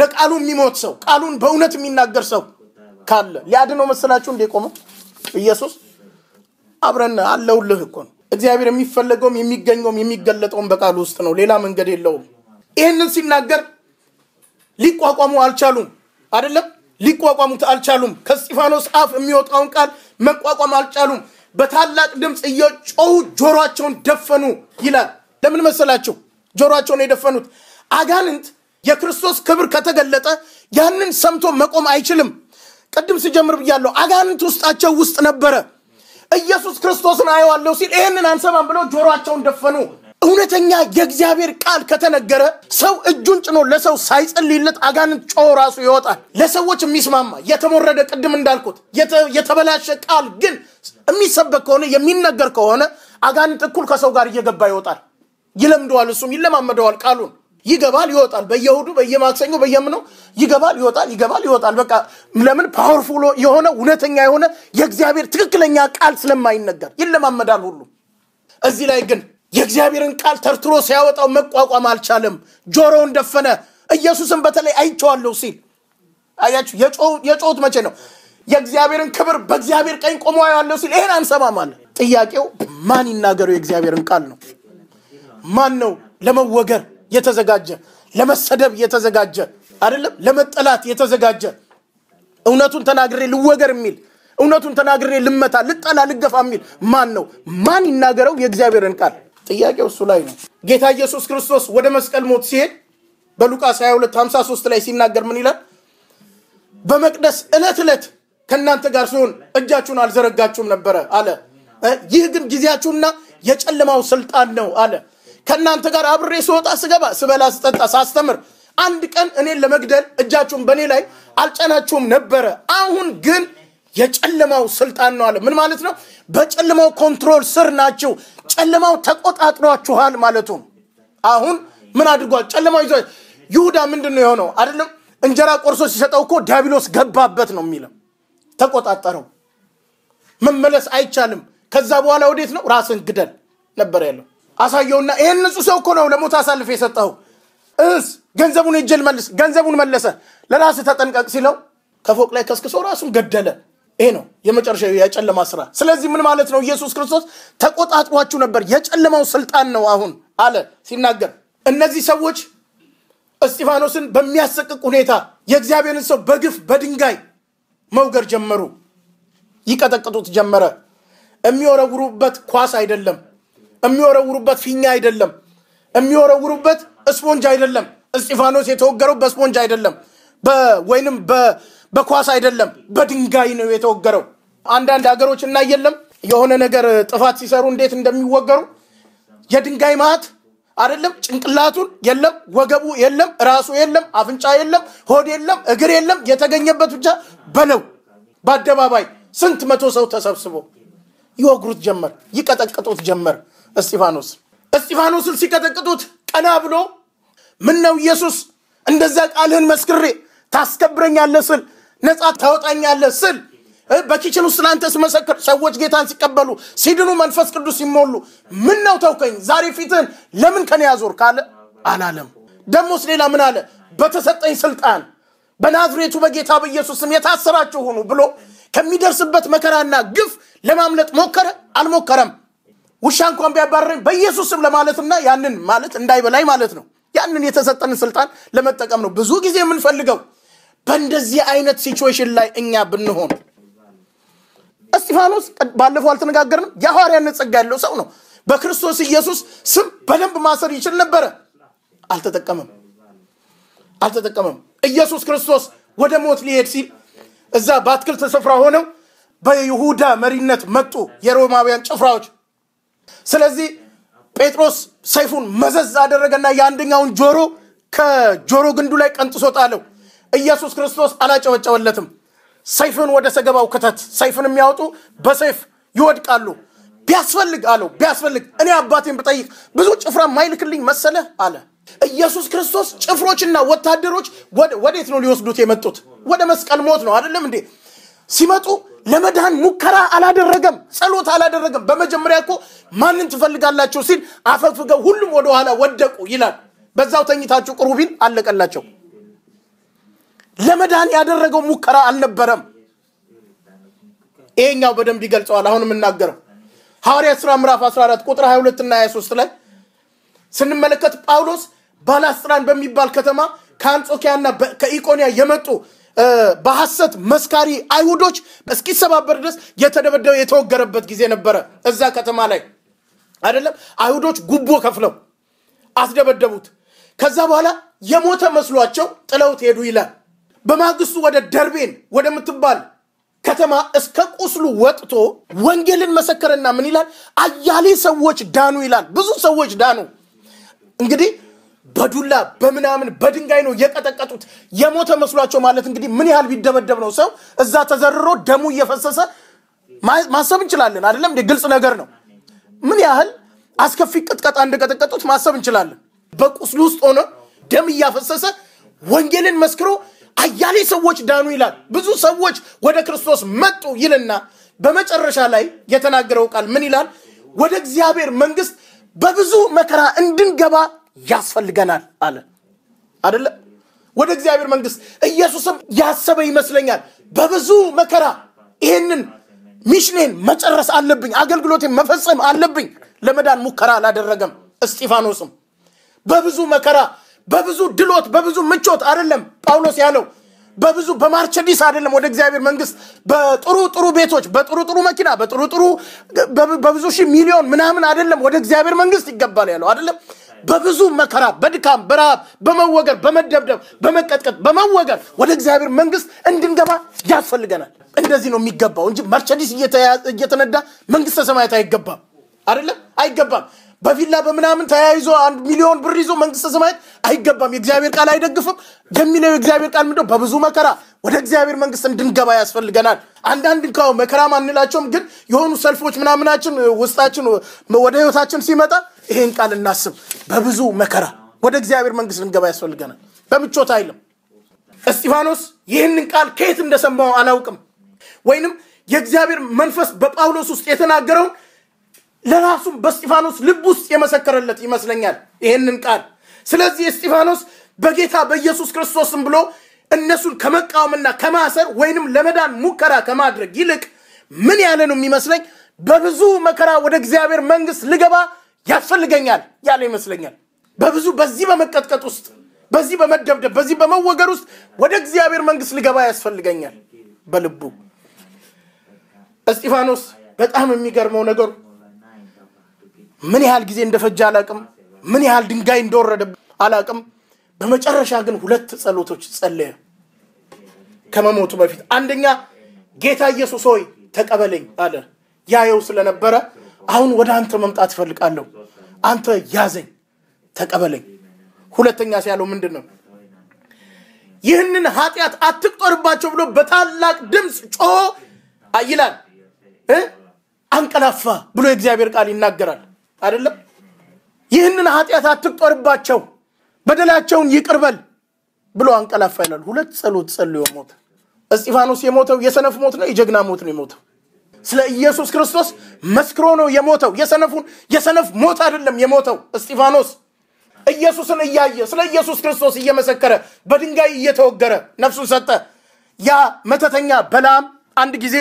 ለቃሉ የሚሞት ሰው፣ ቃሉን በእውነት የሚናገር ሰው ካለ ሊያድነው መሰላችሁ እንዴ ቆመ ኢየሱስ? አብረን አለውልህ እኮ ነው እግዚአብሔር የሚፈለገውም የሚገኘውም የሚገለጠውም በቃሉ ውስጥ ነው። ሌላ መንገድ የለውም። ይህንን ሲናገር ሊቋቋሙ አልቻሉም። አይደለም ሊቋቋሙት አልቻሉም። ከእስጢፋኖስ አፍ የሚወጣውን ቃል መቋቋም አልቻሉም። በታላቅ ድምፅ እየጮሁ ጆሮቸውን ደፈኑ ይላል። ለምን መሰላቸው ጆሮቸውን የደፈኑት? አጋንንት የክርስቶስ ክብር ከተገለጠ ያንን ሰምቶ መቆም አይችልም። ቅድም ሲጀምር ብያለሁ፣ አጋንንት ውስጣቸው ውስጥ ነበረ። ኢየሱስ ክርስቶስን አየዋለሁ ሲል ይህንን አንሰማም ብለው ጆሮቸውን ደፈኑ። እውነተኛ የእግዚአብሔር ቃል ከተነገረ ሰው እጁን ጭኖ ለሰው ሳይጸልይለት አጋንንት ጮ ራሱ ይወጣል። ለሰዎች የሚስማማ የተሞረደ ቅድም እንዳልኩት የተበላሸ ቃል ግን የሚሰበክ ከሆነ የሚነገር ከሆነ አጋንንት እኩል ከሰው ጋር እየገባ ይወጣል። ይለምደዋል፣ እሱም ይለማመደዋል ቃሉን ይገባል ይወጣል። በየእሑዱ በየማክሰኞ በየምነው ይገባል ይወጣል ይገባል ይወጣል። በቃ ለምን ፓወርፉል የሆነ እውነተኛ የሆነ የእግዚአብሔር ትክክለኛ ቃል ስለማይነገር ይለማመዳል ሁሉ። እዚህ ላይ ግን የእግዚአብሔርን ቃል ተርትሮ ሲያወጣው መቋቋም አልቻለም፣ ጆሮውን ደፈነ። ኢየሱስን በተለይ አይቼዋለሁ ሲል አያችሁ። የጮሁት መቼ ነው? የእግዚአብሔርን ክብር በእግዚአብሔር ቀኝ ቆሞ ያለው ሲል ይሄን አንሰማም አለ። ጥያቄው ማን ይናገረው የእግዚአብሔርን ቃል ነው? ማን ነው ለመወገር የተዘጋጀ ለመሰደብ የተዘጋጀ አይደለም፣ ለመጠላት የተዘጋጀ እውነቱን ተናግሬ ልወገር የሚል እውነቱን ተናግሬ ልመታ፣ ልጠላ፣ ልገፋ የሚል ማን ነው? ማን ይናገረው የእግዚአብሔርን ቃል? ጥያቄው እሱ ላይ ነው። ጌታ ኢየሱስ ክርስቶስ ወደ መስቀል ሞት ሲሄድ በሉቃስ 22 53 ላይ ሲናገር ምን ይላል? በመቅደስ ዕለት ዕለት ከእናንተ ጋር ሲሆን እጃችሁን አልዘረጋችሁም ነበረ አለ። ይህ ግን ጊዜያችሁና የጨለማው ስልጣን ነው አለ። ከእናንተ ጋር አብሬ ስወጣ ስገባ፣ ስበላ፣ ስጠጣ፣ ሳስተምር አንድ ቀን እኔን ለመግደል እጃችሁን በእኔ ላይ አልጫናችሁም ነበረ። አሁን ግን የጨለማው ስልጣን ነው አለ። ምን ማለት ነው? በጨለማው ኮንትሮል ስር ናችሁ። ጨለማው ተቆጣጥሯችኋል ማለቱ። አሁን ምን አድርጓል? ጨለማው ይዞ ይሁዳ ምንድን ነው የሆነው? አይደለም እንጀራ ቆርሶ ሲሰጠው እኮ ዲያብሎስ ገባበት ነው የሚለው። ተቆጣጠረው። መመለስ አይቻልም። ከዛ በኋላ ወዴት ነው? ራስን ግደል ነበር ያለው። አሳየውና ይህን ንጹህ ሰው እኮ ነው ለሞት አሳልፍ የሰጠው እስ ገንዘቡን እጅል መልስ ገንዘቡን መለሰ ለራስ ተጠንቀቅ ሲለው ከፎቅ ላይ ከስክሶ ራሱን ገደለ። ይሄ ነው የመጨረሻ የጨለማ ስራ። ስለዚህ ምን ማለት ነው? ኢየሱስ ክርስቶስ ተቆጣጥሯችሁ ነበር፣ የጨለማው ስልጣን ነው አሁን አለ ሲናገር። እነዚህ ሰዎች እስጢፋኖስን በሚያሰቅቅ ሁኔታ የእግዚአብሔርን ሰው በግፍ በድንጋይ መውገር ጀመሩ። ይቀጠቅጡት ጀመረ። የሚወረውሩበት ኳስ አይደለም የሚወረውሩበት ፊኛ አይደለም፣ የሚወረውሩበት እስፖንጅ አይደለም። እስጢፋኖስ የተወገረው በስፖንጅ አይደለም፣ ወይንም በኳስ አይደለም፣ በድንጋይ ነው የተወገረው። አንዳንድ ሀገሮች እናየለም የሆነ ነገር ጥፋት ሲሰሩ እንዴት እንደሚወገሩ የድንጋይ ማት አይደለም ጭንቅላቱን የለም ወገቡ የለም ራሱ የለም አፍንጫ የለም ሆድ የለም እግር የለም የተገኘበት ብቻ በለው በአደባባይ ስንት መቶ ሰው ተሰብስቦ ይወግሩት ጀመር፣ ይቀጠቅጡት ጀመር። እስጢፋኖስ እስጢፋኖስን ሲቀጠቅጡት ቀና ብሎ ምን ነው ኢየሱስ እንደዛ ቃልህን መስክሬ ታስከብረኛለህ ስል ነፃ ታወጣኛለህ ስል በኪችን ውስጥ ለአንተ ስመሰክር ሰዎች ጌታን ሲቀበሉ ሲድኑ መንፈስ ቅዱስ ሲሞሉ ምን ነው ተውከኝ ዛሬ ፊትህን ለምን ከኔ ያዞር ካለ አላለም ደሞስ ሌላ ምን አለ በተሰጠኝ ስልጣን በናዝሬቱ በጌታ በኢየሱስ ስም የታሰራችሁ ሁኑ ብሎ ከሚደርስበት መከራና ግፍ ለማምለጥ ሞከረ አልሞከረም ውሻ እንኳን ቢያባረረኝ በኢየሱስም ለማለትና ያንን ማለት እንዳይበላይ ማለት ነው። ያንን የተሰጠንን ስልጣን ለመጠቀም ነው ብዙ ጊዜ የምንፈልገው። በእንደዚህ አይነት ሲቹዌሽን ላይ እኛ ብንሆን እስጢፋኖስ ባለፈው አልተነጋገርንም። የሐዋርያነት ጸጋ ያለው ሰው ነው። በክርስቶስ ኢየሱስ ስም በደንብ ማሰር ይችል ነበረ። አልተጠቀመም አልተጠቀመም። ኢየሱስ ክርስቶስ ወደ ሞት ሊሄድ ሲል እዛ በአትክልት ስፍራ ሆነው በይሁዳ መሪነት መጡ የሮማውያን ጭፍራዎች። ስለዚህ ጴጥሮስ ሰይፉን መዘዝ አደረገና የአንደኛውን ጆሮ ከጆሮ ግንዱ ላይ ቀንጥሶ ጣለው። ኢየሱስ ክርስቶስ አላጨበጨበለትም። ሰይፍን ወደ ሰገባው ክተት፣ ሰይፍን የሚያወጡ በሰይፍ ይወድቃሉ። ቢያስፈልግ አለው፣ ቢያስፈልግ እኔ አባቴን ብጠይቅ ብዙ ጭፍራ ማይልክልኝ መሰለህ አለ። ኢየሱስ ክርስቶስ ጭፍሮችና ወታደሮች ወዴት ነው ሊወስዱት የመጡት? ወደ መስቀል ሞት ነው አይደለም እንዴ? ሲመጡ ለመድሃን ሙከራ አላደረገም፣ ጸሎት አላደረገም። በመጀመሪያ እኮ ማንን ትፈልጋላቸው ሲል አፈግፍገው ሁሉም ወደኋላ ወደቁ ይላል። በዛው ተኝታችሁ ቅሩ ቢል አለቀላቸው። ለመድሃን ያደረገው ሙከራ አልነበረም። ይሄኛው በደንብ ይገልጸዋል። አሁን የምናገረው ሐዋርያት ሥራ ምዕራፍ 14 ቁጥር 22 እና 23 ላይ ስንመለከት ጳውሎስ ባላስጥራን በሚባል ከተማ ከአንጾኪያና ከኢቆንያ የመጡ በሐሰት መስካሪ አይሁዶች እስኪሰባበር ድረስ የተደበደበ የተወገረበት ጊዜ ነበረ። እዛ ከተማ ላይ አይደለም አይሁዶች ጉቦ ከፍለው አስደበደቡት። ከዛ በኋላ የሞተ መስሏቸው ጥለውት ሄዱ ይላል። በማግስቱ ወደ ደርቤን ወደምትባል ከተማ እስከ ቁስሉ ወጥቶ ወንጌልን መሰከረና ምን ይላል? አያሌ ሰዎች ዳኑ ይላል። ብዙ ሰዎች ዳኑ። እንግዲህ በዱላ በምናምን በድንጋይ ነው የቀጠቀጡት። የሞተ መስሏቸው ማለት እንግዲህ ምን ያህል ቢደበደብ ነው ሰው እዛ ተዘርሮ ደሙ እየፈሰሰ ማሰብ እንችላለን። አይደለም ግልጽ ነገር ነው። ምን ያህል አስከፊ ቅጥቀጣ እንደቀጠቀጡት ማሰብ እንችላለን። በቁስሉ ውስጥ ሆነ ደም እያፈሰሰ ወንጌልን መስክሮ አያሌ ሰዎች ዳኑ ይላል። ብዙ ሰዎች ወደ ክርስቶስ መጡ ይልና በመጨረሻ ላይ የተናገረው ቃል ምን ይላል? ወደ እግዚአብሔር መንግስት በብዙ መከራ እንድንገባ ያስፈልገናል አለ አደለ? ወደ እግዚአብሔር መንግስት ኢየሱስም ያሰበ ይመስለኛል። በብዙ መከራ ይህንን ሚሽኔን መጨረስ አለብኝ፣ አገልግሎቴን መፈጸም አለብኝ። ለመዳን ሙከራ አላደረገም። እስጢፋኖስም በብዙ መከራ፣ በብዙ ድሎት፣ በብዙ ምቾት አይደለም ጳውሎስ ያለው በብዙ በማርቸዲስ አይደለም ወደ እግዚአብሔር መንግስት በጥሩ ጥሩ ቤቶች፣ በጥሩ ጥሩ መኪና፣ በጥሩ ጥሩ በብዙ ሺህ ሚሊዮን ምናምን አይደለም ወደ እግዚአብሔር መንግስት ይገባል ያለው አደለም በብዙ መከራ፣ በድካም፣ በረሃብ፣ በመወገር፣ በመደብደብ፣ በመቀጥቀጥ፣ በመወገር ወደ እግዚአብሔር መንግስት እንድንገባ ያስፈልገናል። እንደዚህ ነው የሚገባው እንጂ መርቸዲስ እየተነዳ መንግስተ ሰማያት አይገባም። አይደለም አይገባም። በቪላ በምናምን ተያይዞ አንድ ሚሊዮን ብር ይዞ መንግስተ ሰማያት አይገባም። የእግዚአብሔር ቃል አይደግፍም የሚለው የእግዚአብሔር ቃል ምንድነው? በብዙ መከራ ወደ እግዚአብሔር መንግስት እንድንገባ ያስፈልገናል። አንዳንድ እንኳ መከራም አንላቸውም፣ ግን የሆኑ ሰልፎች ምናምናችን ውስጣችን ወደ ህይወታችን ሲመጣ ይሄን ቃል እናስብ። በብዙ መከራ ወደ እግዚአብሔር መንግስት ልንገባ ያስፈልገናል። በምቾት አይልም። እስጢፋኖስ ይህንን ቃል ከየት እንደሰማው አላውቅም፣ ወይንም የእግዚአብሔር መንፈስ በጳውሎስ ውስጥ የተናገረውን ለራሱም በእስጢፋኖስ ልብ ውስጥ የመሰከረለት ይመስለኛል ይህንን ቃል። ስለዚህ እስጢፋኖስ በጌታ በኢየሱስ ክርስቶስም ብሎ እነሱን ከመቃወምና ከማሰር ወይንም ለመዳን ሙከራ ከማድረግ ይልቅ ምን ያለ ነው የሚመስለኝ በብዙ መከራ ወደ እግዚአብሔር መንግስት ልገባ ያስፈልገኛል ያለ ይመስለኛል። በብዙ በዚህ በመቀጥቀጥ ውስጥ፣ በዚህ በመደብደብ፣ በዚህ በመወገር ውስጥ ወደ እግዚአብሔር መንግስት ልገባ ያስፈልገኛል በልቡ እስጢፋኖስ በጣም የሚገርመው ነገሩ ምን ያህል ጊዜ እንደፈጀ አላቅም፣ ምን ያህል ድንጋይ እንደወረደ አላቅም። በመጨረሻ ግን ሁለት ጸሎቶች ጸለየ ከመሞቱ በፊት። አንደኛ ጌታ ኢየሱስ ሆይ ተቀበለኝ አለ። ያየው ስለነበረ አሁን ወደ አንተ መምጣት እፈልቃለሁ። አንተ ያዘኝ፣ ተቀበለኝ። ሁለተኛ ሲያለው ምንድን ነው? ይህንን ኃጢአት አትቅጦርባቸው ብሎ በታላቅ ድምፅ ጮ ይላል። አንቀላፋ ብሎ የእግዚአብሔር ቃል ይናገራል አይደለም። ይህንን ኃጢአት አትቅጦርባቸው፣ በደላቸውን ይቅርበል ብሎ አንቀላፋ ይላል። ሁለት ጸሎት ጸልዮ ሞተ። እስጢፋኖስ የሞተው የሰነፍ ሞት ነው፣ የጀግና ሞት ነው የሞተው። ስለ ኢየሱስ ክርስቶስ መስክሮ ነው የሞተው። የሰነፉን የሰነፍ ሞት አይደለም የሞተው እስጢፋኖስ ኢየሱስን እያየ ስለ ኢየሱስ ክርስቶስ እየመሰከረ በድንጋይ እየተወገረ ነፍሱን ሰጠ። ያ መተተኛ በላም አንድ ጊዜ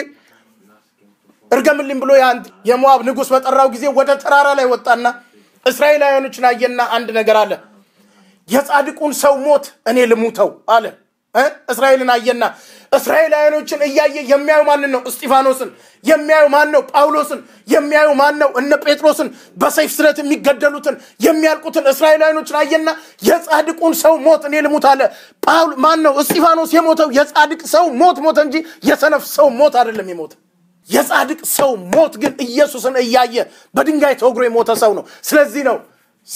እርገምልኝ ብሎ የአንድ የሞዓብ ንጉሥ በጠራው ጊዜ ወደ ተራራ ላይ ወጣና እስራኤላውያኖችን አየና አንድ ነገር አለ። የጻድቁን ሰው ሞት እኔ ልሙተው አለ። እስራኤልን አየና እስራኤላውያኖችን እያየ የሚያዩ ማንን ነው? እስጢፋኖስን የሚያዩ ማን ነው? ጳውሎስን የሚያዩ ማን ነው? እነ ጴጥሮስን በሰይፍ ስለት የሚገደሉትን የሚያልቁትን እስራኤላውያኖችን አየና የጻድቁን ሰው ሞት እኔ ልሙት አለ። ማን ነው? እስጢፋኖስ የሞተው የጻድቅ ሰው ሞት ሞተ እንጂ የሰነፍ ሰው ሞት አይደለም የሞተ የጻድቅ ሰው ሞት ግን ኢየሱስን እያየ በድንጋይ ተወግሮ የሞተ ሰው ነው። ስለዚህ ነው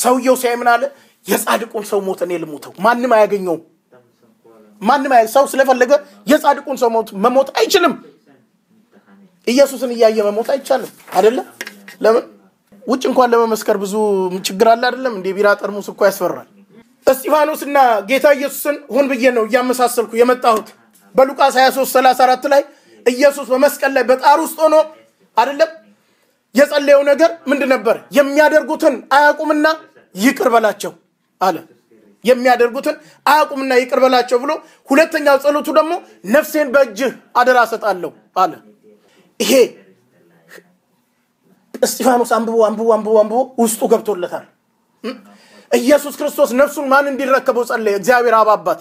ሰውየው ሲያይ ምን አለ? የጻድቁን ሰው ሞት እኔ ልሙተው፣ ማንም አያገኘውም ማንም ሰው ስለፈለገ የጻድቁን ሰው መሞት አይችልም። ኢየሱስን እያየ መሞት አይቻልም። አይደለም ለምን ውጭ እንኳን ለመመስከር ብዙ ችግር አለ አይደለም። እንደ ቢራ ጠርሙስ እኮ ያስፈራል። እስጢፋኖስና ጌታ ኢየሱስን ሁን ብዬ ነው እያመሳሰልኩ የመጣሁት። በሉቃስ 23 34 ላይ ኢየሱስ በመስቀል ላይ በጣር ውስጥ ሆኖ አይደለም የጸለየው ነገር ምንድን ነበር? የሚያደርጉትን አያውቁምና ይቅር በላቸው አለ። የሚያደርጉትን አያውቁምና ይቅር በላቸው ብሎ ሁለተኛው ጸሎቱ ደግሞ ነፍሴን በእጅህ አደራ ሰጣለሁ አለ። ይሄ እስጢፋኖስ አንብቦ አንብቦ አንብቦ አንብቦ ውስጡ ገብቶለታል። ኢየሱስ ክርስቶስ ነፍሱን ማን እንዲረከበው ጸለየ? እግዚአብሔር አብ አባት።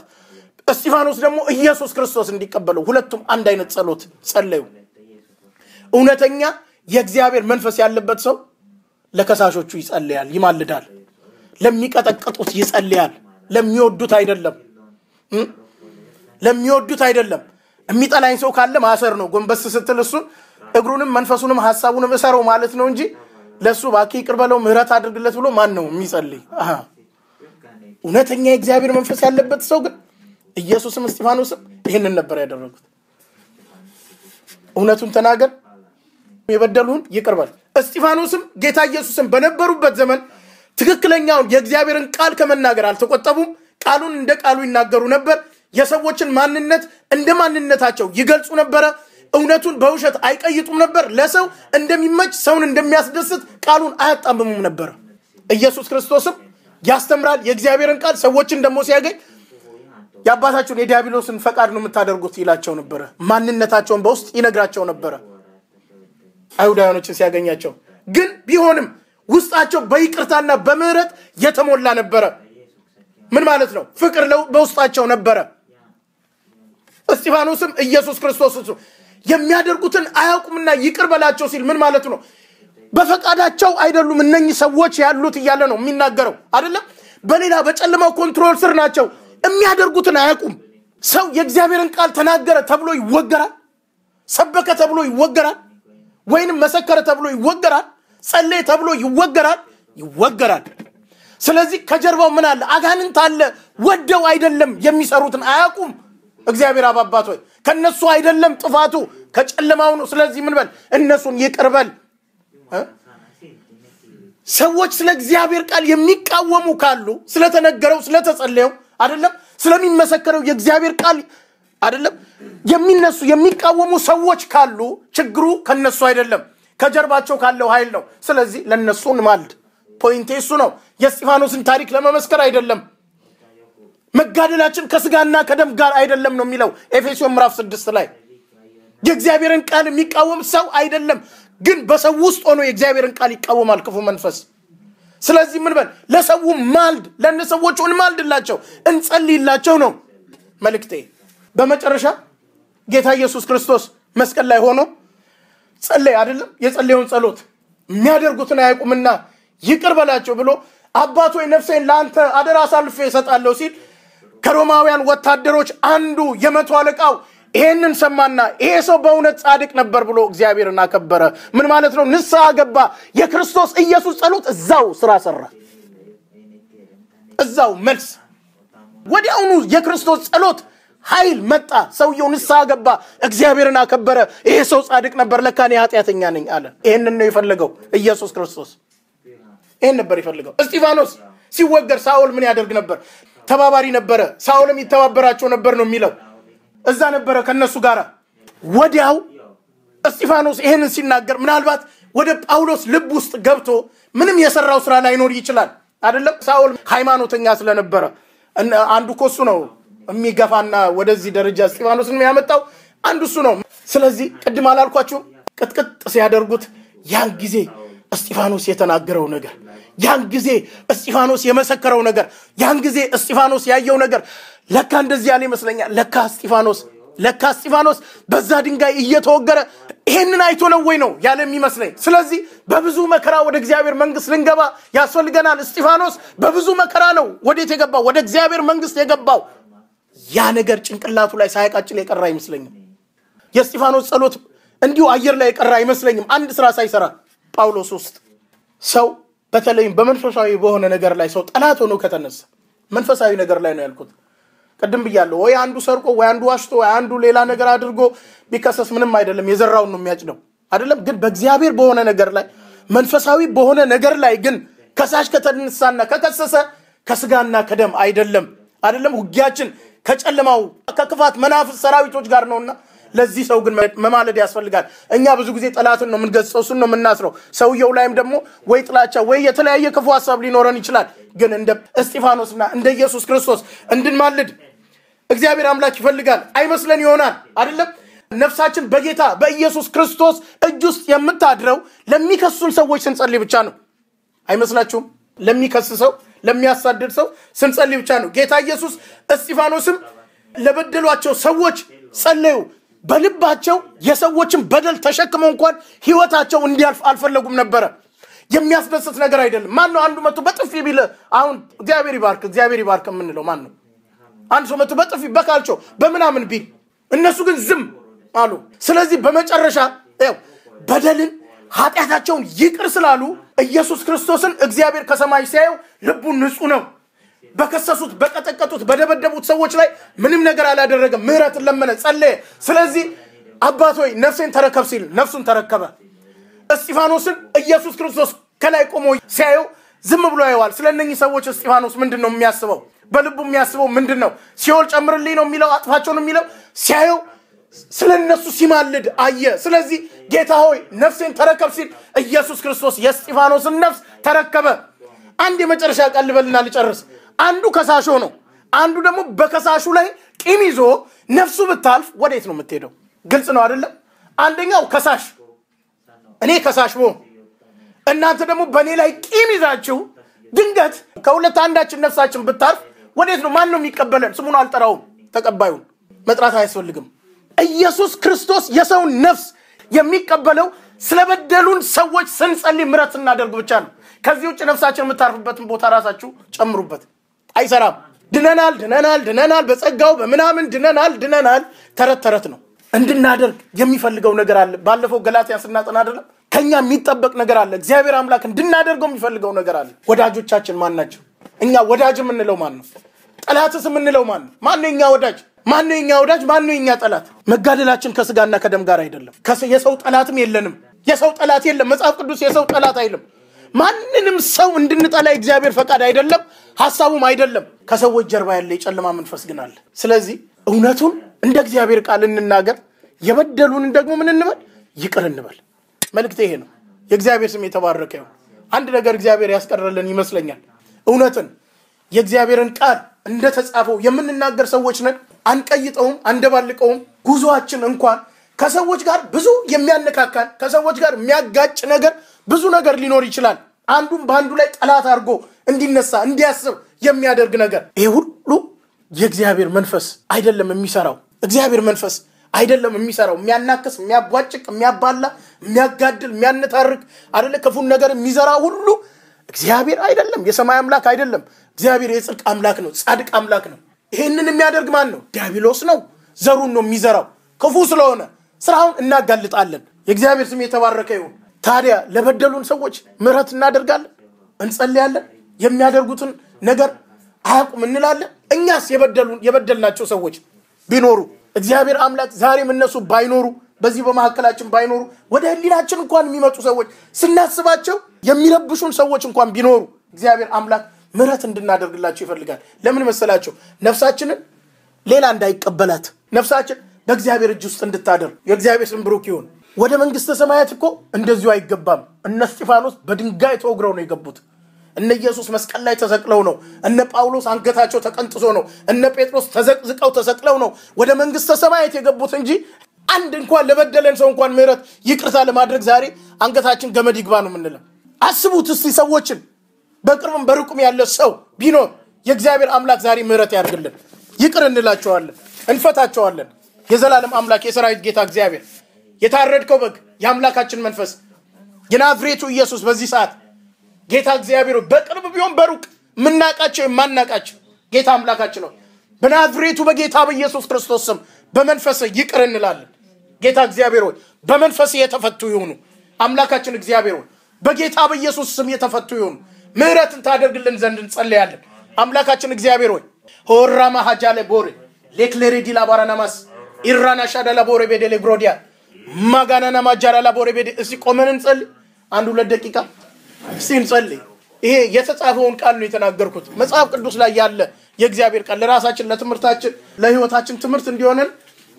እስጢፋኖስ ደግሞ ኢየሱስ ክርስቶስ እንዲቀበለው፣ ሁለቱም አንድ አይነት ጸሎት ጸለዩ። እውነተኛ የእግዚአብሔር መንፈስ ያለበት ሰው ለከሳሾቹ ይጸልያል፣ ይማልዳል። ለሚቀጠቀጡት ይጸልያል። ለሚወዱት አይደለም ለሚወዱት አይደለም የሚጠላኝ ሰው ካለ ማሰር ነው ጎንበስ ስትል እሱን እግሩንም መንፈሱንም ሀሳቡንም እሰረው ማለት ነው እንጂ ለእሱ ባኪ ቅር በለው ምህረት አድርግለት ብሎ ማን ነው የሚጸልይ እውነተኛ የእግዚአብሔር መንፈስ ያለበት ሰው ግን ኢየሱስም እስጢፋኖስም ይህንን ነበር ያደረጉት እውነቱን ተናገር የበደሉን ይቅርበል እስጢፋኖስም ጌታ ኢየሱስም በነበሩበት ዘመን ትክክለኛውን የእግዚአብሔርን ቃል ከመናገር አልተቆጠቡም። ቃሉን እንደ ቃሉ ይናገሩ ነበር። የሰዎችን ማንነት እንደ ማንነታቸው ይገልጹ ነበረ። እውነቱን በውሸት አይቀይጡም ነበር። ለሰው እንደሚመች ሰውን እንደሚያስደስት ቃሉን አያጣምሙም ነበር። ኢየሱስ ክርስቶስም ያስተምራል የእግዚአብሔርን ቃል። ሰዎችን ደግሞ ሲያገኝ የአባታችሁን የዲያብሎስን ፈቃድ ነው የምታደርጉት ይላቸው ነበረ። ማንነታቸውን በውስጥ ይነግራቸው ነበረ። አይሁዳውያኖችን ሲያገኛቸው ግን ቢሆንም ውስጣቸው በይቅርታና በምህረት የተሞላ ነበረ። ምን ማለት ነው? ፍቅር በውስጣቸው ነበረ። እስጢፋኖስም ኢየሱስ ክርስቶስ የሚያደርጉትን አያውቁምና ይቅር በላቸው ሲል ምን ማለት ነው? በፈቃዳቸው አይደሉም እነኚህ ሰዎች ያሉት እያለ ነው የሚናገረው አይደለም። በሌላ በጨለማው ኮንትሮል ስር ናቸው። የሚያደርጉትን አያውቁም። ሰው የእግዚአብሔርን ቃል ተናገረ ተብሎ ይወገራል። ሰበከ ተብሎ ይወገራል። ወይንም መሰከረ ተብሎ ይወገራል። ጸለይ ተብሎ ይወገራል ይወገራል። ስለዚህ ከጀርባው ምን አለ? አጋንንት አለ። ወደው አይደለም የሚሰሩትን አያውቁም። እግዚአብሔር አባባት ሆይ ከነሱ አይደለም ጥፋቱ ከጨለማው ነው። ስለዚህ ምን በል እነሱን ይቅርበል። ሰዎች ስለ እግዚአብሔር ቃል የሚቃወሙ ካሉ ስለተነገረው ስለተጸለየው አይደለም ስለሚመሰከረው የእግዚአብሔር ቃል አይደለም የሚነሱ የሚቃወሙ ሰዎች ካሉ ችግሩ ከነሱ አይደለም ከጀርባቸው ካለው ኃይል ነው። ስለዚህ ለነሱ እንማልድ። ፖይንቴ እሱ ነው። የእስጢፋኖስን ታሪክ ለመመስከር አይደለም። መጋደላችን ከስጋና ከደም ጋር አይደለም ነው የሚለው ኤፌሶን ምዕራፍ ስድስት ላይ የእግዚአብሔርን ቃል የሚቃወም ሰው አይደለም፣ ግን በሰው ውስጥ ሆኖ የእግዚአብሔርን ቃል ይቃወማል ክፉ መንፈስ። ስለዚህ ምን በል ለሰው ማልድ፣ ለነሰዎቹ እንማልድላቸው፣ እንጸልይላቸው ነው መልእክቴ። በመጨረሻ ጌታ ኢየሱስ ክርስቶስ መስቀል ላይ ሆኖ ጸለይ አይደለም የጸለየውን ጸሎት የሚያደርጉትን አያውቁምና ይቅር በላቸው ብሎ አባት ወይ ነፍሴን ለአንተ አደር አሳልፎ የሰጣለሁ ሲል ከሮማውያን ወታደሮች አንዱ የመቶ አለቃው ይሄንን ሰማና ይሄ ሰው በእውነት ጻድቅ ነበር ብሎ እግዚአብሔርን አከበረ። ምን ማለት ነው? ንስሐ ገባ። የክርስቶስ ኢየሱስ ጸሎት እዛው ስራ ሰራ፣ እዛው መልስ ወዲያውኑ የክርስቶስ ጸሎት ኃይል መጣ። ሰውየው ንስሐ ገባ፣ እግዚአብሔርን አከበረ። ይሄ ሰው ጻድቅ ነበር፣ ለካ እኔ ኃጢአተኛ ነኝ አለ። ይህንን ነው የፈለገው ኢየሱስ ክርስቶስ። ይህን ነበር የፈለገው። እስጢፋኖስ ሲወገድ ሳውል ምን ያደርግ ነበር? ተባባሪ ነበረ። ሳውልም ይተባበራቸው ነበር ነው የሚለው። እዛ ነበረ ከነሱ ጋር። ወዲያው እስጢፋኖስ ይህንን ሲናገር ምናልባት ወደ ጳውሎስ ልብ ውስጥ ገብቶ ምንም የሰራው ስራ ላይኖር ይችላል። አይደለም ሳውል ሃይማኖተኛ ስለነበረ አንዱ ኮሱ ነው የሚገፋና ወደዚህ ደረጃ እስጢፋኖስን የሚያመጣው አንዱ እሱ ነው። ስለዚህ ቅድም አላልኳችሁ ቅጥቅጥ ሲያደርጉት ያን ጊዜ እስጢፋኖስ የተናገረው ነገር፣ ያን ጊዜ እስጢፋኖስ የመሰከረው ነገር፣ ያን ጊዜ እስጢፋኖስ ያየው ነገር ለካ እንደዚህ ያለ ይመስለኛል። ለካ እስጢፋኖስ ለካ እስጢፋኖስ በዛ ድንጋይ እየተወገረ ይሄንን አይቶ ነው ወይ ነው ያለ የሚመስለኝ። ስለዚህ በብዙ መከራ ወደ እግዚአብሔር መንግስት ልንገባ ያስፈልገናል። እስጢፋኖስ በብዙ መከራ ነው ወዴት የገባው? ወደ እግዚአብሔር መንግስት የገባው። ያ ነገር ጭንቅላቱ ላይ ሳያቃጭል የቀረ አይመስለኝም። የእስጢፋኖስ ጸሎት እንዲሁ አየር ላይ የቀረ አይመስለኝም። አንድ ስራ ሳይሰራ ጳውሎስ ውስጥ ሰው በተለይም በመንፈሳዊ በሆነ ነገር ላይ ሰው ጠላት ሆኖ ከተነሳ መንፈሳዊ ነገር ላይ ነው ያልኩት። ቅድም ብያለሁ። ወይ አንዱ ሰርቆ፣ ወይ አንዱ ዋሽቶ፣ ወይ አንዱ ሌላ ነገር አድርጎ ቢከሰስ ምንም አይደለም፣ የዘራውን ነው የሚያጭደው አይደለም። ግን በእግዚአብሔር በሆነ ነገር ላይ መንፈሳዊ በሆነ ነገር ላይ ግን ከሳሽ ከተነሳና ከከሰሰ ከስጋና ከደም አይደለም አይደለም ውጊያችን ከጨለማው ከክፋት መናፍስ ሰራዊቶች ጋር ነውና ለዚህ ሰው ግን መማለድ ያስፈልጋል። እኛ ብዙ ጊዜ ጠላትን ነው የምንገጸው፣ እሱን ነው የምናስረው። ሰውየው ላይም ደግሞ ወይ ጥላቻ ወይ የተለያየ ክፉ ሀሳብ ሊኖረን ይችላል። ግን እንደ እስጢፋኖስና እንደ ኢየሱስ ክርስቶስ እንድንማልድ እግዚአብሔር አምላክ ይፈልጋል። አይመስለን ይሆናል አይደለም። ነፍሳችን በጌታ በኢየሱስ ክርስቶስ እጅ ውስጥ የምታድረው ለሚከሱን ሰዎች ስንጸልይ ብቻ ነው። አይመስላችሁም? ለሚከስ ሰው ለሚያሳድድ ሰው ስንጸልይ ብቻ ነው። ጌታ ኢየሱስ እስጢፋኖስም ለበደሏቸው ሰዎች ጸለዩ። በልባቸው የሰዎችን በደል ተሸክመው እንኳን ህይወታቸው እንዲያልፍ አልፈለጉም ነበረ። የሚያስደስት ነገር አይደለም። ማን ነው አንዱ መቶ በጥፊ ቢለ አሁን እግዚአብሔር ይባርክ እግዚአብሔር ይባርክ የምንለው ማን ነው? አንድ ሰው መቶ በጥፊ በካልቾ በምናምን ቢል እነሱ ግን ዝም አሉ። ስለዚህ በመጨረሻ በደልን ኃጢአታቸውን ይቅር ስላሉ ኢየሱስ ክርስቶስን እግዚአብሔር ከሰማይ ሲያየው ልቡ ንጹህ ነው። በከሰሱት፣ በቀጠቀጡት፣ በደበደቡት ሰዎች ላይ ምንም ነገር አላደረገም። ምህረትን ለመነ፣ ጸለየ። ስለዚህ አባት ሆይ ነፍሴን ተረከብ ሲል ነፍሱን ተረከበ። እስጢፋኖስን ኢየሱስ ክርስቶስ ከላይ ቆሞ ሲያየው ዝም ብሎ ያየዋል። ስለ እነኚህ ሰዎች እስጢፋኖስ ምንድን ነው የሚያስበው? በልቡ የሚያስበው ምንድን ነው? ሲኦል ጨምርልኝ ነው የሚለው? አጥፋቸው ነው የሚለው? ሲያየው ስለ እነሱ ሲማልድ አየ። ስለዚህ ጌታ ሆይ ነፍሴን ተረከብ ሲል ኢየሱስ ክርስቶስ የእስጢፋኖስን ነፍስ ተረከበ። አንድ የመጨረሻ ቃል ልበልና ልጨርስ። አንዱ ከሳሾ ነው፣ አንዱ ደግሞ በከሳሹ ላይ ቂም ይዞ ነፍሱ ብታልፍ ወዴት ነው የምትሄደው? ግልጽ ነው አይደለም? አንደኛው ከሳሽ እኔ ከሳሽ ብሆን እናንተ ደግሞ በእኔ ላይ ቂም ይዛችሁ ድንገት ከሁለት አንዳችን ነፍሳችን ብታርፍ ወዴት ነው? ማን ነው የሚቀበለን? ስሙን አልጠራውም። ተቀባዩን መጥራት አያስፈልግም። ኢየሱስ ክርስቶስ የሰውን ነፍስ የሚቀበለው ስለበደሉን ሰዎች ስንጸልይ ምረት ስናደርግ ብቻ ነው። ከዚህ ውጭ ነፍሳችን የምታርፍበትን ቦታ ራሳችሁ ጨምሩበት። አይሰራም። ድነናል፣ ድነናል፣ ድነናል፣ በጸጋው በምናምን ድነናል፣ ድነናል። ተረት ተረት ነው። እንድናደርግ የሚፈልገው ነገር አለ። ባለፈው ገላትያን ስናጠና አይደለም ከኛ የሚጠበቅ ነገር አለ። እግዚአብሔር አምላክ እንድናደርገው የሚፈልገው ነገር አለ። ወዳጆቻችን ማን ናቸው? እኛ ወዳጅ የምንለው ማን ነው? ጠላትስ የምንለው ማን ነው? ማን የኛ ወዳጅ? ማን ነው የኛ ወዳጅ? ማን ነው የኛ ጠላት? መጋደላችን ከስጋና ከደም ጋር አይደለም። የሰው ጠላትም የለንም። የሰው ጠላት የለም። መጽሐፍ ቅዱስ የሰው ጠላት አይልም። ማንንም ሰው እንድንጠላ እግዚአብሔር ፈቃድ አይደለም፣ ሀሳቡም አይደለም። ከሰዎች ጀርባ ያለ የጨለማ መንፈስ ግን አለ። ስለዚህ እውነቱን እንደ እግዚአብሔር ቃል እንናገር፣ የበደሉንን ደግሞ ምን እንበል? ይቅር እንበል። መልእክት ይሄ ነው። የእግዚአብሔር ስም የተባረከ ይሁን። አንድ ነገር እግዚአብሔር ያስቀረልን ይመስለኛል። እውነትን የእግዚአብሔርን ቃል እንደተጻፈው የምንናገር ሰዎች ነን። አንቀይጠውም፣ አንደባልቀውም። ጉዞአችን እንኳን ከሰዎች ጋር ብዙ የሚያነካካን ከሰዎች ጋር የሚያጋጭ ነገር ብዙ ነገር ሊኖር ይችላል። አንዱም በአንዱ ላይ ጠላት አድርጎ እንዲነሳ እንዲያስብ የሚያደርግ ነገር ይህ ሁሉ የእግዚአብሔር መንፈስ አይደለም የሚሰራው። እግዚአብሔር መንፈስ አይደለም የሚሰራው። የሚያናክስ፣ የሚያቧጭቅ፣ የሚያባላ፣ የሚያጋድል፣ የሚያነታርቅ አደለ ክፉን ነገር የሚዘራ ሁሉ እግዚአብሔር አይደለም። የሰማይ አምላክ አይደለም። እግዚአብሔር የጽድቅ አምላክ ነው። ጻድቅ አምላክ ነው። ይሄንን የሚያደርግ ማን ነው? ዲያብሎስ ነው። ዘሩን ነው የሚዘራው። ክፉ ስለሆነ ስራውን እናጋልጣለን። የእግዚአብሔር ስም የተባረከ ይሁን። ታዲያ ለበደሉን ሰዎች ምሕረት እናደርጋለን፣ እንጸልያለን። የሚያደርጉትን ነገር አያውቁም እንላለን። እኛስ የበደሉን የበደልናቸው ሰዎች ቢኖሩ እግዚአብሔር አምላክ ዛሬም እነሱ ባይኖሩ በዚህ በመካከላችን ባይኖሩ ወደ ህሊናችን እንኳን የሚመጡ ሰዎች ስናስባቸው የሚረብሹን ሰዎች እንኳን ቢኖሩ እግዚአብሔር አምላክ ምህረት እንድናደርግላቸው ይፈልጋል። ለምን መሰላቸው? ነፍሳችንን ሌላ እንዳይቀበላት ነፍሳችን በእግዚአብሔር እጅ ውስጥ እንድታደር የእግዚአብሔር ስም ብሩክ ይሁን። ወደ መንግሥተ ሰማያት እኮ እንደዚሁ አይገባም። እነ እስጢፋኖስ በድንጋይ ተወግረው ነው የገቡት። እነ ኢየሱስ መስቀል ላይ ተሰቅለው ነው። እነ ጳውሎስ አንገታቸው ተቀንጥሶ ነው። እነ ጴጥሮስ ተዘቅዝቀው ተሰቅለው ነው ወደ መንግሥተ ሰማያት የገቡት እንጂ አንድ እንኳን ለበደለን ሰው እንኳን ምህረት ይቅርታ ለማድረግ ዛሬ አንገታችን ገመድ ይግባ ነው የምንለው። አስቡት እስቲ ሰዎችን በቅርብም በሩቅም ያለ ሰው ቢኖር የእግዚአብሔር አምላክ ዛሬ ምሕረት ያድርግልን። ይቅር እንላቸዋለን፣ እንፈታቸዋለን። የዘላለም አምላክ የሰራዊት ጌታ እግዚአብሔር የታረድከው በግ የአምላካችን መንፈስ የናዝሬቱ ኢየሱስ በዚህ ሰዓት ጌታ እግዚአብሔር በቅርብ ቢሆን በሩቅ የምናቃቸው የማናቃቸው ጌታ አምላካችን ነው። በናዝሬቱ በጌታ በኢየሱስ ክርስቶስ ስም በመንፈስ ይቅር እንላለን። ጌታ እግዚአብሔር ሆይ በመንፈስ የተፈቱ ይሆኑ አምላካችን እግዚአብሔር ሆይ በጌታ በኢየሱስ ስም የተፈቱ ይሆኑ። ምህረትን ታደርግልን ዘንድ እንጸለያለን። አምላካችን እግዚአብሔር ሆይ ሆራማ ሀጃለ ቦሬ ሌክሌሬ ዲላ ባራናማስ ኢራና ሻዳላ ቦሬ ቤደ ሌግሮዲያ ማጋናና ማጃራላ ቦሬ ቤደ እስቲ ቆመን እንጸልይ። አንድ ሁለት ደቂቃ እስቲ እንጸልይ። ይሄ የተጻፈውን ቃል ነው የተናገርኩት። መጽሐፍ ቅዱስ ላይ ያለ የእግዚአብሔር ቃል ለራሳችን ለትምህርታችን፣ ለህይወታችን ትምህርት እንዲሆነን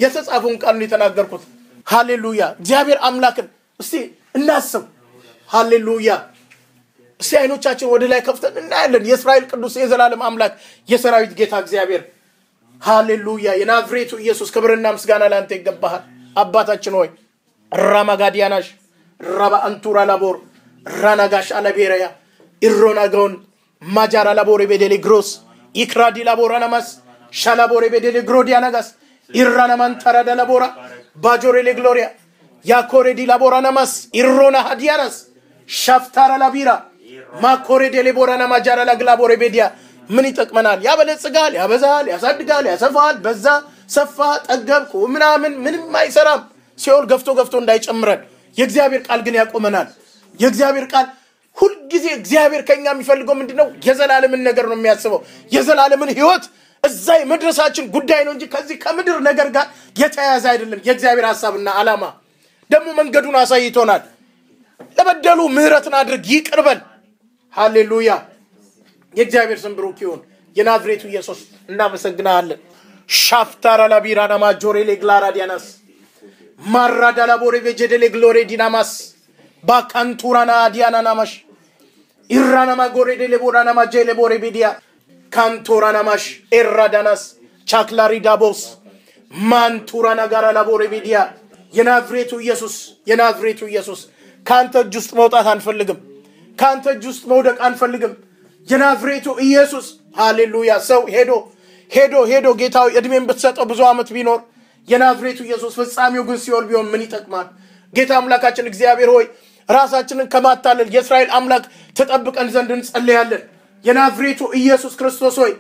የተጻፈውን ቃል ነው የተናገርኩት። ሃሌሉያ! እግዚአብሔር አምላክን እስቲ እናስብ። ሃሌሉያ! እስቲ አይኖቻችን ወደ ላይ ከፍተን እናያለን። የእስራኤል ቅዱስ የዘላለም አምላክ የሰራዊት ጌታ እግዚአብሔር ሃሌሉያ። የናዝሬቱ ኢየሱስ ክብርና ምስጋና ለአንተ ይገባሃል። አባታችን ሆይ ራማጋዲያናሽ ራባ አንቱራ ላቦር ራናጋሽ አለቤረያ ኢሮናገውን ማጃራ ላቦሬ ቤደሌ ግሮስ ኢክራዲ ላቦራ ነማስ ሻላቦሬ ቤደሌ ግሮዲያ ነጋስ ኢራነማን ኢራናማንታራዳ ላቦራ ባጆሬሌ ግሎሪያ ያኮሬዲ ላቦራ ነማስ ኢሮና ሃዲያናስ ሻፍታራ ላቢራ ማኮሬ ዴሌቦራና ማጃራ ላግላቦሬ ቤዲያ ምን ይጠቅመናል? ያበለጽጋል፣ ያበዛል፣ ያሳድጋል፣ ያሰፋል። በዛ ሰፋ ጠገብኩ ምናምን ምንም አይሰራም። ሲኦል ገፍቶ ገፍቶ እንዳይጨምረን የእግዚአብሔር ቃል ግን ያቆመናል። የእግዚአብሔር ቃል ሁልጊዜ እግዚአብሔር ከኛ የሚፈልገው ምንድነው? የዘላለምን ነገር ነው የሚያስበው። የዘላለምን ህይወት እዛ የመድረሳችን ጉዳይ ነው እንጂ ከዚህ ከምድር ነገር ጋር የተያያዘ አይደለም። የእግዚአብሔር ሀሳብና አላማ ደግሞ መንገዱን አሳይቶናል። ለበደሉ ምህረትን አድርግ፣ ይቅር ሃሌሉያ የእግዚአብሔር ስም ብሩክ ይሁን የናዝሬቱ ኢየሱስ እናመሰግናለን ሻፍታራ ላቢራና ማጆሬ ሌግላራ ዲያናስ ማራዳ ላቦሬ ቬጀደሌ ግሎሬ ዲናማስ ባካንቱራና ዲያናናማሽ ኢራናማ ጎሬዴ ሌቦራናማ ጄ ሌቦሬ ቢዲያ ካንቶራናማሽ ኤራዳናስ ቻክላሪ ዳቦስ ማንቱራና ጋራ ላቦሬ ቢዲያ የናዝሬቱ ኢየሱስ የናዝሬቱ ኢየሱስ ከአንተ እጅ ውስጥ መውጣት አንፈልግም ከአንተ እጅ ውስጥ መውደቅ አንፈልግም። የናዝሬቱ ኢየሱስ ሃሌሉያ። ሰው ሄዶ ሄዶ ሄዶ ጌታዊ እድሜን ብትሰጠው ብዙ ዓመት ቢኖር የናዝሬቱ ኢየሱስ ፍጻሜው ግን ሲኦል ቢሆን ምን ይጠቅማል? ጌታ አምላካችን እግዚአብሔር ሆይ ራሳችንን ከማታለል የእስራኤል አምላክ ተጠብቀን ዘንድ እንጸልያለን። የናዝሬቱ ኢየሱስ ክርስቶስ ሆይ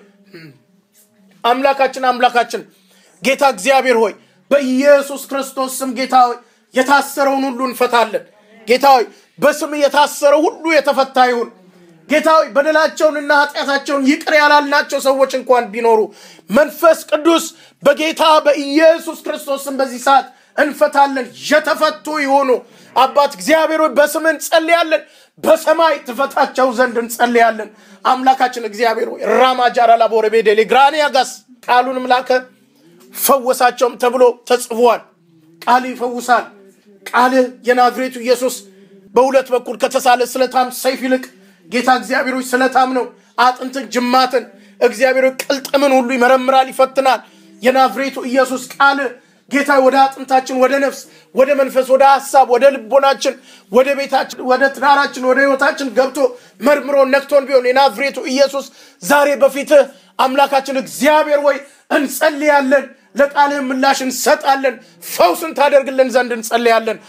አምላካችን አምላካችን ጌታ እግዚአብሔር ሆይ በኢየሱስ ክርስቶስ ስም ጌታ ሆይ የታሰረውን ሁሉ እንፈታለን። ጌታ ሆይ በስም የታሰረ ሁሉ የተፈታ ይሁን። ጌታ ሆይ በደላቸውንና ኃጢአታቸውን ይቅር ያላልናቸው ሰዎች እንኳን ቢኖሩ መንፈስ ቅዱስ በጌታ በኢየሱስ ክርስቶስን በዚህ ሰዓት እንፈታለን። የተፈቱ ይሆኑ አባት እግዚአብሔር በስም እንጸልያለን። በሰማይ ትፈታቸው ዘንድ እንጸልያለን። አምላካችን እግዚአብሔር ሆይ ራማ ጃራ ላቦረ ቤደሌ ግራኔ ያጋስ ቃሉንም ላከ ፈወሳቸውም ተብሎ ተጽፏል። ቃል ይፈውሳል። ቃል የናዝሬቱ ኢየሱስ በሁለት በኩል ከተሳለ ስለታም ሰይፍ ይልቅ ጌታ እግዚአብሔር ስለታም ነው። አጥንትን፣ ጅማትን እግዚአብሔር ቅልጥምን ሁሉ ይመረምራል፣ ይፈትናል። የናዝሬቱ ኢየሱስ ቃል ጌታ ወደ አጥንታችን፣ ወደ ነፍስ፣ ወደ መንፈስ፣ ወደ ሀሳብ፣ ወደ ልቦናችን፣ ወደ ቤታችን፣ ወደ ትዳራችን፣ ወደ ህይወታችን ገብቶ መርምሮ ነክቶን ቢሆን የናዝሬቱ ኢየሱስ ዛሬ በፊትህ አምላካችን እግዚአብሔር ወይ እንጸልያለን። ለቃልህ ምላሽ እንሰጣለን። ፈውስን ታደርግልን ዘንድ እንጸልያለን።